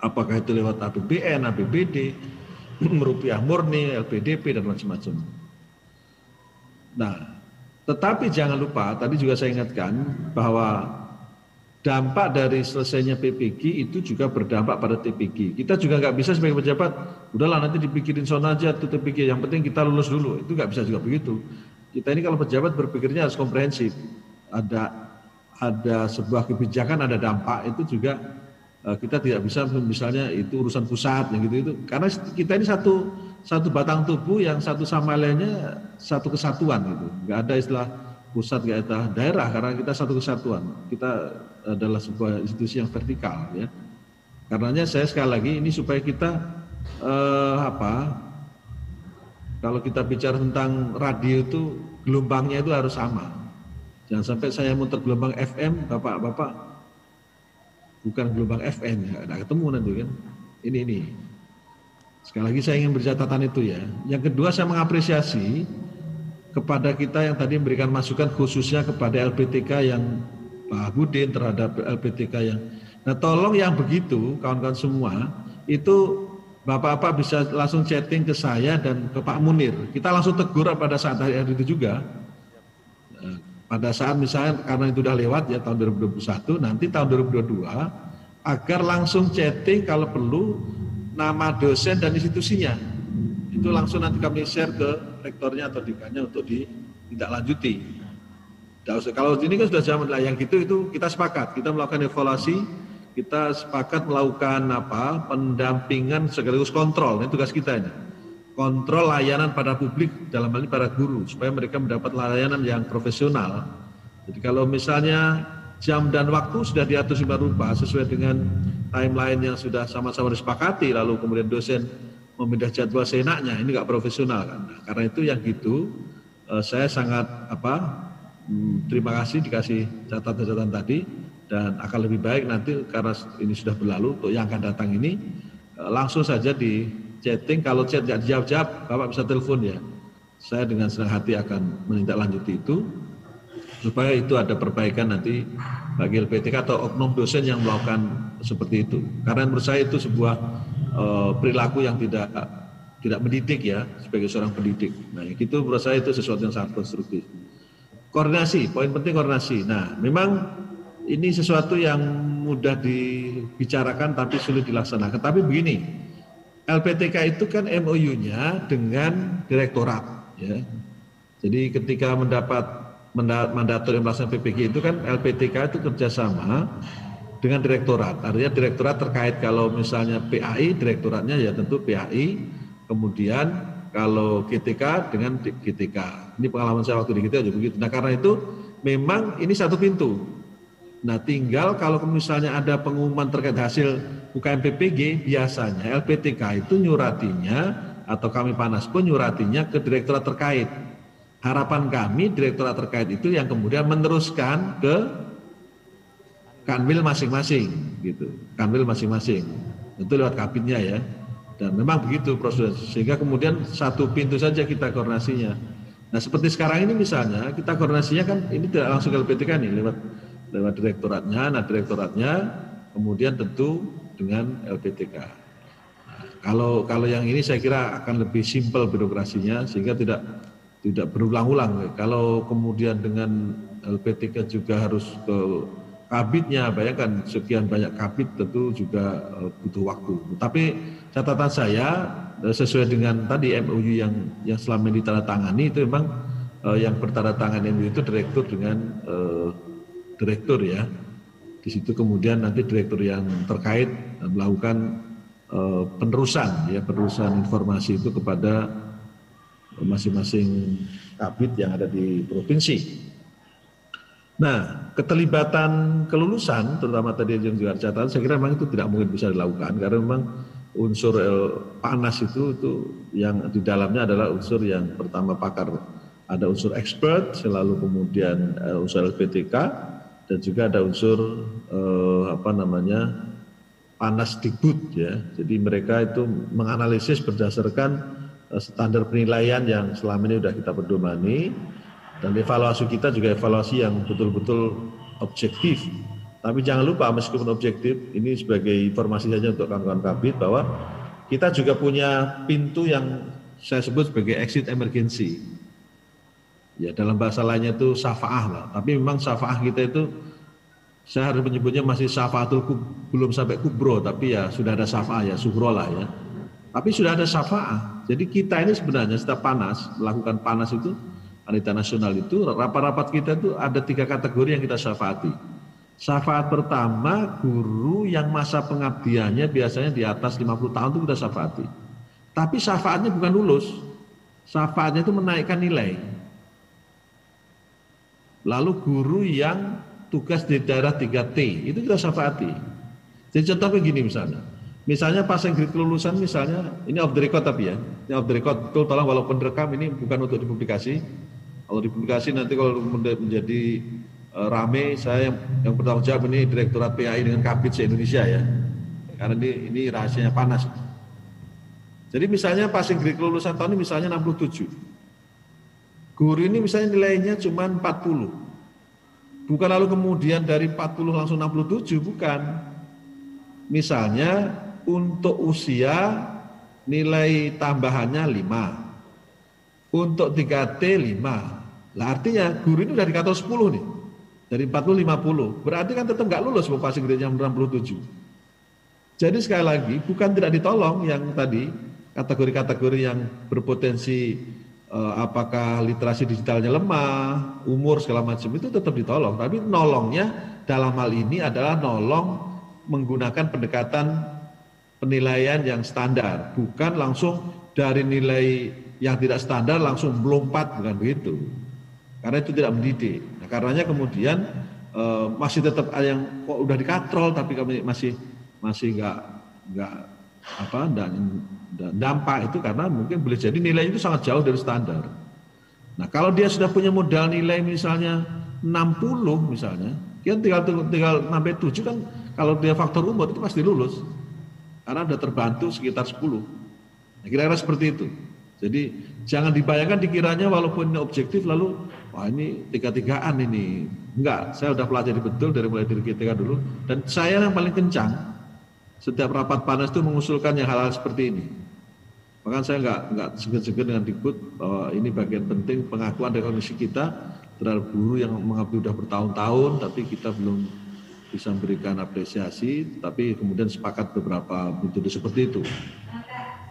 Apakah itu lewat APBN, APBD, rupiah murni, LPDP dan macam-macam. Nah, tetapi jangan lupa tadi juga saya ingatkan bahwa dampak dari selesainya PPG itu juga berdampak pada TPG. Kita juga nggak bisa sebagai pejabat, udahlah nanti dipikirin sona aja tuh TPG, yang penting kita lulus dulu. Itu nggak bisa juga begitu. Kita ini kalau pejabat berpikirnya harus komprehensif. Ada ada sebuah kebijakan ada dampak itu juga eh, kita tidak bisa misalnya itu urusan pusat yang gitu itu karena kita ini satu satu batang tubuh yang satu sama lainnya satu kesatuan gitu nggak ada istilah pusat nggak ada daerah karena kita satu kesatuan kita adalah sebuah institusi yang vertikal ya karenanya saya sekali lagi ini supaya kita eh, apa kalau kita bicara tentang radio itu gelombangnya itu harus sama Jangan sampai saya muter gelombang FM, bapak-bapak. Bukan gelombang FM. ya. ketemu nanti kan. Ini, ini. Sekali lagi saya ingin bercatatan itu ya. Yang kedua saya mengapresiasi kepada kita yang tadi memberikan masukan khususnya kepada LPTK yang Pak Budin terhadap LPTK yang Nah tolong yang begitu kawan-kawan semua itu Bapak-bapak bisa langsung chatting ke saya dan ke Pak Munir. Kita langsung tegur pada saat hari itu juga. Nah, pada saat misalnya karena itu sudah lewat ya tahun 2021 nanti tahun 2022 agar langsung CT kalau perlu nama dosen dan institusinya itu langsung nanti kami share ke rektornya atau dekannya untuk ditindaklanjuti. Tidak usah. Kalau ini kan sudah zaman lah yang gitu itu kita sepakat kita melakukan evaluasi kita sepakat melakukan apa pendampingan sekaligus kontrol ini tugas kita ini kontrol layanan pada publik dalam hal ini para guru supaya mereka mendapat layanan yang profesional. Jadi kalau misalnya jam dan waktu sudah diatur secara rupa sesuai dengan timeline yang sudah sama-sama disepakati lalu kemudian dosen memindah jadwal seenaknya ini nggak profesional kan nah, karena itu yang gitu eh, saya sangat apa hmm, terima kasih dikasih catatan-catatan tadi dan akan lebih baik nanti karena ini sudah berlalu untuk yang akan datang ini eh, langsung saja di chatting, kalau chat nggak dijawab-jawab, Bapak bisa telepon ya. Saya dengan senang hati akan menindaklanjuti itu, supaya itu ada perbaikan nanti bagi LPTK atau oknum dosen yang melakukan seperti itu. Karena menurut saya itu sebuah uh, perilaku yang tidak tidak mendidik ya sebagai seorang pendidik. Nah, itu menurut saya itu sesuatu yang sangat konstruktif. Koordinasi, poin penting koordinasi. Nah, memang ini sesuatu yang mudah dibicarakan tapi sulit dilaksanakan. Tapi begini, LPTK itu kan MOU-nya dengan direktorat ya. Jadi ketika mendapat mandatur yang melaksanakan PPG itu kan LPTK itu kerjasama dengan direktorat. Artinya direktorat terkait kalau misalnya PAI direktoratnya ya tentu PAI. Kemudian kalau GTK dengan GTK. Ini pengalaman saya waktu di GTK juga begitu. Nah karena itu memang ini satu pintu Nah tinggal kalau misalnya ada pengumuman terkait hasil UKM PPG, biasanya LPTK itu nyuratinya atau kami panas pun nyuratinya ke direkturat terkait. Harapan kami direkturat terkait itu yang kemudian meneruskan ke kanwil masing-masing gitu, kanwil masing-masing. Itu lewat kabinnya ya. Dan memang begitu proses sehingga kemudian satu pintu saja kita koordinasinya. Nah seperti sekarang ini misalnya kita koordinasinya kan ini tidak langsung ke LPTK nih lewat lewat direktoratnya, nah direktoratnya kemudian tentu dengan LPTK. Nah, kalau kalau yang ini saya kira akan lebih simpel birokrasinya sehingga tidak tidak berulang-ulang. Kalau kemudian dengan LPTK juga harus ke kabitnya, bayangkan sekian banyak kabit tentu juga eh, butuh waktu. Tapi catatan saya eh, sesuai dengan tadi MOU yang yang selama ini ditandatangani itu memang eh, yang bertanda tangan itu direktur dengan eh, direktur ya. Di situ kemudian nanti direktur yang terkait melakukan eh, penerusan ya penerusan informasi itu kepada masing-masing kabit yang ada di provinsi. Nah, keterlibatan kelulusan, terutama tadi yang juga catatan, saya kira memang itu tidak mungkin bisa dilakukan karena memang unsur eh, panas itu itu yang di dalamnya adalah unsur yang pertama pakar, ada unsur expert, selalu kemudian eh, unsur LPTK, dan juga ada unsur eh, apa namanya panas dibut ya. Jadi mereka itu menganalisis berdasarkan eh, standar penilaian yang selama ini sudah kita pedomani dan evaluasi kita juga evaluasi yang betul-betul objektif. Tapi jangan lupa meskipun objektif ini sebagai informasi saja untuk kawan-kawan kabit bahwa kita juga punya pintu yang saya sebut sebagai exit emergency ya dalam bahasa lainnya itu syafaah lah tapi memang syafaah kita itu saya harus menyebutnya masih syafaatul kub, belum sampai kubro tapi ya sudah ada syafaah ya suhro lah ya tapi sudah ada syafaah jadi kita ini sebenarnya setiap panas melakukan panas itu anita nasional itu rapat-rapat kita itu ada tiga kategori yang kita syafaati syafaat pertama guru yang masa pengabdiannya biasanya di atas 50 tahun itu kita syafaati tapi syafaatnya bukan lulus syafaatnya itu menaikkan nilai Lalu guru yang tugas di daerah 3T, itu kita syafaati. Jadi contoh begini misalnya. Misalnya pasang grid kelulusan misalnya, ini off the record tapi ya, ini off the record, betul tolong walaupun rekam ini bukan untuk dipublikasi. Kalau dipublikasi nanti kalau menjadi e, rame, saya yang, yang bertanggung jawab ini Direktorat PAI dengan Kabit se-Indonesia ya. Karena ini, ini rahasianya panas. Jadi misalnya passing grade kelulusan tahun ini misalnya 67. Guru ini misalnya nilainya cuma 40. Bukan lalu kemudian dari 40 langsung 67, bukan. Misalnya untuk usia nilai tambahannya 5. Untuk 3T 5. Lah artinya guru ini udah di 10 nih. Dari 40 50. Berarti kan tetap nggak lulus vokasi grade-nya 67. Jadi sekali lagi bukan tidak ditolong yang tadi kategori-kategori yang berpotensi Eh, apakah literasi digitalnya lemah, umur segala macam itu tetap ditolong. Tapi nolongnya dalam hal ini adalah nolong menggunakan pendekatan penilaian yang standar, bukan langsung dari nilai yang tidak standar langsung melompat, bukan begitu. Karena itu tidak mendidik. Nah, karenanya kemudian eh, masih tetap ada yang kok udah dikatrol tapi kami masih masih nggak nggak apa dan dampak itu karena mungkin boleh jadi nilai itu sangat jauh dari standar. Nah kalau dia sudah punya modal nilai misalnya 60 misalnya, dia tinggal tinggal sampai 7 kan kalau dia faktor umur itu pasti lulus. Karena sudah terbantu sekitar 10. kira nah, kira-kira seperti itu. Jadi jangan dibayangkan dikiranya walaupun ini objektif lalu wah ini tiga-tigaan ini. Enggak, saya sudah pelajari betul dari mulai diri kita dulu dan saya yang paling kencang setiap rapat panas itu mengusulkan yang hal-hal seperti ini. Maka saya nggak nggak segan-segan dengan dikut bahwa ini bagian penting pengakuan dari kondisi kita terhadap guru yang mengabdi sudah bertahun-tahun tapi kita belum bisa memberikan apresiasi tapi kemudian sepakat beberapa metode seperti itu.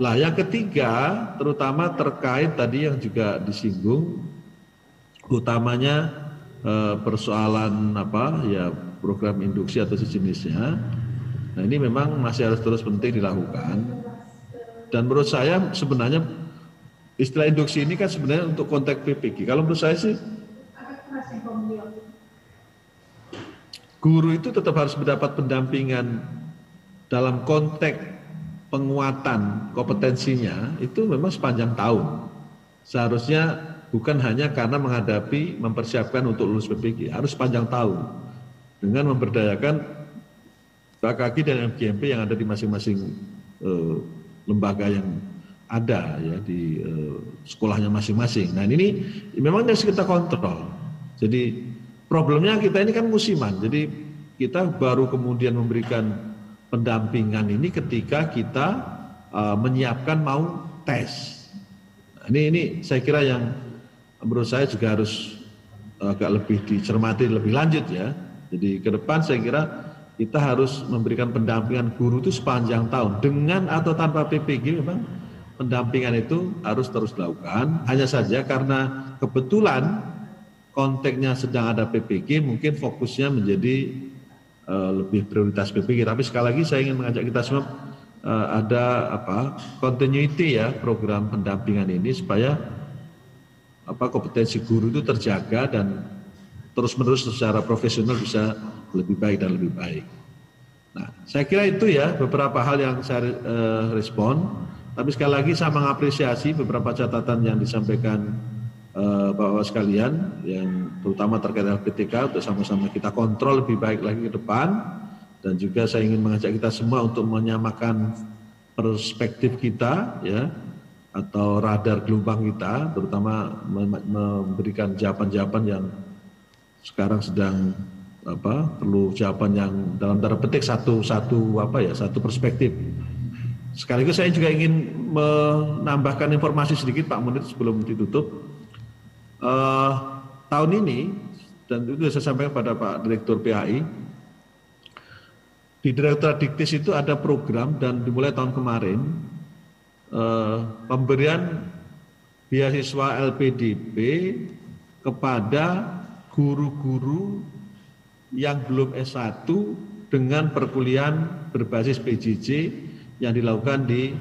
Lah yang ketiga terutama terkait tadi yang juga disinggung utamanya eh, persoalan apa ya program induksi atau sejenisnya Nah ini memang masih harus terus penting dilakukan. Dan menurut saya sebenarnya istilah induksi ini kan sebenarnya untuk konteks PPG. Kalau menurut saya sih guru itu tetap harus mendapat pendampingan dalam konteks penguatan kompetensinya itu memang sepanjang tahun. Seharusnya bukan hanya karena menghadapi mempersiapkan untuk lulus PPG, harus sepanjang tahun dengan memberdayakan BKG dan MGMP yang ada di masing-masing eh, lembaga yang ada ya di eh, sekolahnya masing-masing. Nah ini memang harus kita kontrol. Jadi problemnya kita ini kan musiman. Jadi kita baru kemudian memberikan pendampingan ini ketika kita eh, menyiapkan mau tes. Nah, ini ini saya kira yang menurut saya juga harus agak lebih dicermati lebih lanjut ya. Jadi ke depan saya kira kita harus memberikan pendampingan guru itu sepanjang tahun dengan atau tanpa PPG memang pendampingan itu harus terus dilakukan hanya saja karena kebetulan konteksnya sedang ada PPG mungkin fokusnya menjadi uh, lebih prioritas PPG tapi sekali lagi saya ingin mengajak kita semua uh, ada apa continuity ya program pendampingan ini supaya apa kompetensi guru itu terjaga dan terus-menerus secara profesional bisa lebih baik dan lebih baik. Nah, saya kira itu ya beberapa hal yang saya eh, respon. Tapi sekali lagi saya mengapresiasi beberapa catatan yang disampaikan eh, bahwa sekalian, yang terutama terkait LPTK untuk sama-sama kita kontrol lebih baik lagi ke depan. Dan juga saya ingin mengajak kita semua untuk menyamakan perspektif kita, ya, atau radar gelombang kita, terutama memberikan jawaban-jawaban yang sekarang sedang apa perlu jawaban yang dalam tanda petik satu satu apa ya satu perspektif. Sekaligus saya juga ingin menambahkan informasi sedikit Pak Munir sebelum ditutup. Uh, tahun ini dan itu saya sampaikan pada Pak Direktur PAI di Direktorat Diktis itu ada program dan dimulai tahun kemarin uh, pemberian beasiswa LPDP kepada guru-guru yang belum S1 dengan perkuliahan berbasis PJJ yang dilakukan di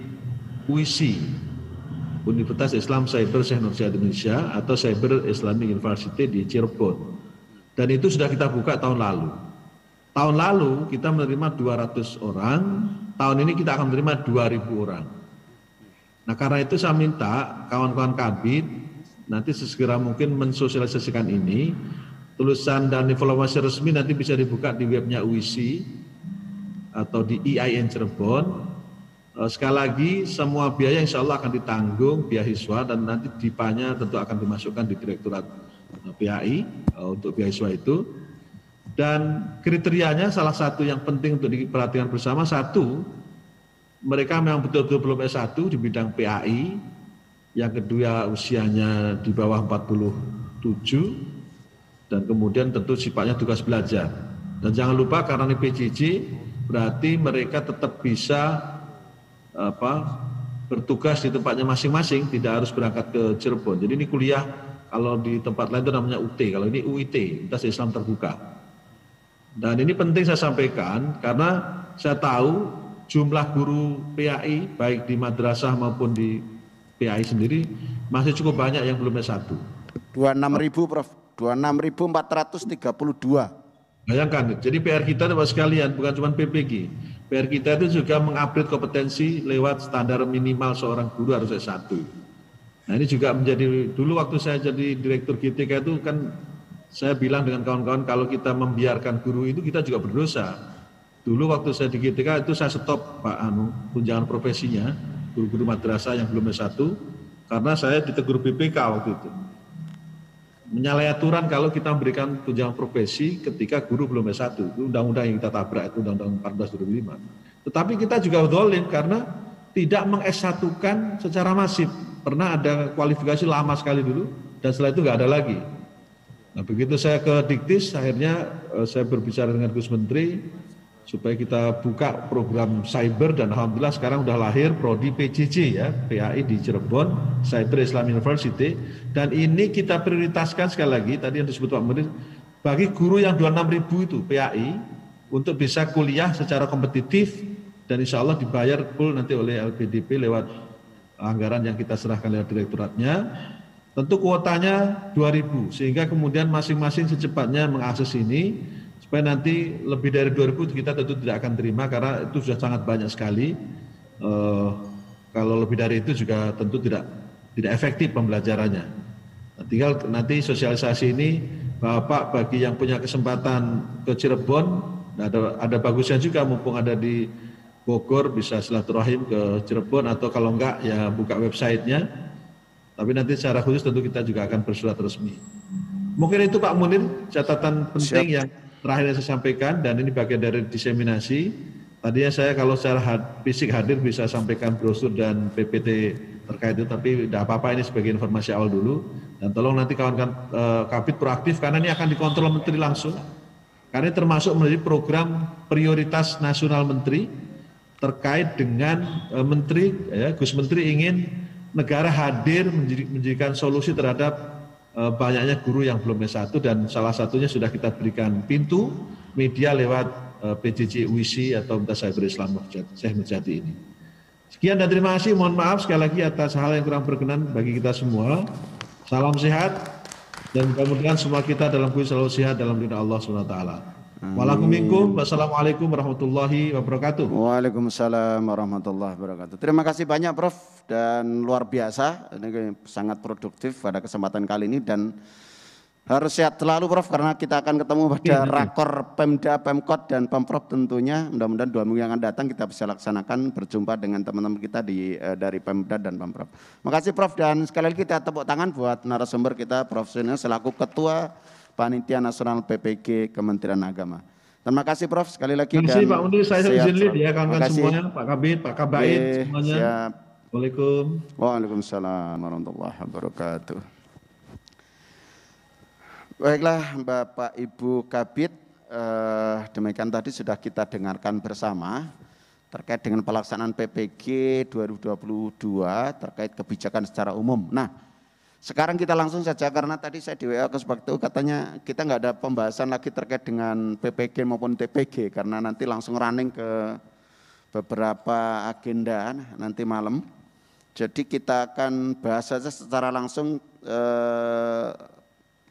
UISI Universitas Islam Cyber Syekh Indonesia atau Cyber Islamic University di Cirebon. Dan itu sudah kita buka tahun lalu. Tahun lalu kita menerima 200 orang, tahun ini kita akan menerima 2000 orang. Nah karena itu saya minta kawan-kawan kabit nanti sesegera mungkin mensosialisasikan ini tulisan dan evaluasi resmi nanti bisa dibuka di webnya UIC atau di e IAIN Cirebon. Eh, sekali lagi semua biaya insya Allah akan ditanggung biaya siswa dan nanti dipanya tentu akan dimasukkan di Direktorat eh, PAI eh, untuk biaya siswa itu. Dan kriterianya salah satu yang penting untuk diperhatikan bersama satu mereka memang betul-betul belum S1 di bidang PAI, yang kedua usianya di bawah 47, dan kemudian tentu sifatnya tugas belajar. Dan jangan lupa karena ini PJJ berarti mereka tetap bisa apa bertugas di tempatnya masing-masing, tidak harus berangkat ke Cirebon. Jadi ini kuliah kalau di tempat lain itu namanya UT, kalau ini UIT, Universitas Islam Terbuka. Dan ini penting saya sampaikan karena saya tahu jumlah guru PAI baik di madrasah maupun di PAI sendiri masih cukup banyak yang belum S1. 26 ribu Prof. 26.432. Bayangkan, jadi PR kita Bapak sekalian bukan cuma PPG. PR kita itu juga mengupdate kompetensi lewat standar minimal seorang guru harus S1. Nah ini juga menjadi, dulu waktu saya jadi direktur GTK itu kan saya bilang dengan kawan-kawan kalau kita membiarkan guru itu kita juga berdosa. Dulu waktu saya di GTK itu saya stop Pak Anu tunjangan profesinya guru-guru madrasah yang belum S1 karena saya ditegur BPK waktu itu menyalahi aturan kalau kita memberikan tunjangan profesi ketika guru belum S1. Itu undang-undang yang kita tabrak itu undang-undang 14 2005. Tetapi kita juga dolim karena tidak meng secara masif. Pernah ada kualifikasi lama sekali dulu dan setelah itu nggak ada lagi. Nah begitu saya ke Diktis akhirnya eh, saya berbicara dengan Gus Menteri supaya kita buka program cyber dan alhamdulillah sekarang sudah lahir prodi PCC ya PAI di Cirebon Cyber Islam University dan ini kita prioritaskan sekali lagi tadi yang disebut Pak Menteri bagi guru yang 26.000 itu PAI untuk bisa kuliah secara kompetitif dan insya Allah dibayar full nanti oleh LPDP lewat anggaran yang kita serahkan lewat direkturatnya tentu kuotanya 2000 sehingga kemudian masing-masing secepatnya mengakses ini supaya nanti lebih dari 2000 kita tentu tidak akan terima karena itu sudah sangat banyak sekali. Uh, kalau lebih dari itu juga tentu tidak tidak efektif pembelajarannya. Nah, tinggal nanti sosialisasi ini Bapak bagi yang punya kesempatan ke Cirebon ada ada bagusnya juga mumpung ada di Bogor bisa silaturahim ke Cirebon atau kalau enggak ya buka websitenya. Tapi nanti secara khusus tentu kita juga akan bersurat resmi. Mungkin itu Pak Munir catatan penting Siap. yang terakhir yang saya sampaikan dan ini bagian dari diseminasi. Tadinya saya kalau secara had, fisik hadir bisa sampaikan brosur dan PPT terkait itu, tapi tidak apa-apa ini sebagai informasi awal dulu. Dan tolong nanti kawan-kawan eh, Kabit proaktif karena ini akan dikontrol Menteri langsung. Karena ini termasuk menjadi program prioritas nasional Menteri terkait dengan eh, Menteri, ya, Gus Menteri ingin negara hadir menjadikan solusi terhadap Eh, banyaknya guru yang belum S1 dan salah satunya sudah kita berikan pintu media lewat eh, PJJ UIC atau Minta Cyber Islam Syekh Mujati ini. Sekian dan terima kasih. Mohon maaf sekali lagi atas hal yang kurang berkenan bagi kita semua. Salam sehat dan kemudian semua kita dalam kuih selalu sehat dalam lindungan Allah SWT. Hmm. Waalaikumsalam. Wassalamualaikum warahmatullahi wabarakatuh. Waalaikumsalam warahmatullahi wabarakatuh. Terima kasih banyak Prof dan luar biasa ini sangat produktif pada kesempatan kali ini dan harus sehat selalu Prof karena kita akan ketemu pada iya, iya. rakor Pemda, Pemkot dan Pemprov tentunya. Mudah-mudahan dua minggu yang akan datang kita bisa laksanakan berjumpa dengan teman-teman kita di eh, dari Pemda dan Pemprov. Terima kasih, Prof dan sekali lagi kita tepuk tangan buat narasumber kita Prof Sunil selaku Ketua Panitia Nasional PPK Kementerian Agama. Terima kasih Prof sekali lagi. Terima kasih Pak Undi, saya izin lead ya kawan-kawan semuanya, Pak Kabit, Pak Kabait semuanya. Siap. Waalaikum. Waalaikumsalam warahmatullahi wabarakatuh. Baiklah Bapak Ibu Kabit, eh, demikian tadi sudah kita dengarkan bersama terkait dengan pelaksanaan PPG 2022 terkait kebijakan secara umum. Nah, sekarang kita langsung saja karena tadi saya di WA ke waktu katanya kita nggak ada pembahasan lagi terkait dengan PPG maupun TPG karena nanti langsung running ke beberapa agenda nanti malam. Jadi kita akan bahas saja secara langsung eh,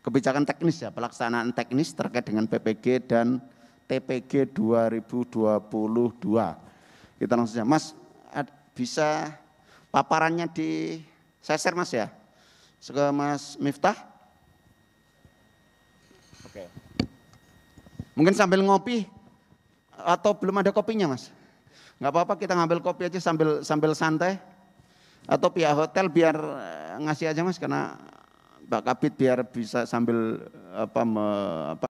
kebijakan teknis ya, pelaksanaan teknis terkait dengan PPG dan TPG 2022. Kita langsung saja, Mas bisa paparannya di saya share Mas ya. Segala Mas Miftah. Oke. Mungkin sambil ngopi atau belum ada kopinya, Mas? Nggak apa-apa kita ngambil kopi aja sambil sambil santai. Atau pihak hotel biar eh, ngasih aja, Mas, karena Pak Kapit biar bisa sambil apa, me, apa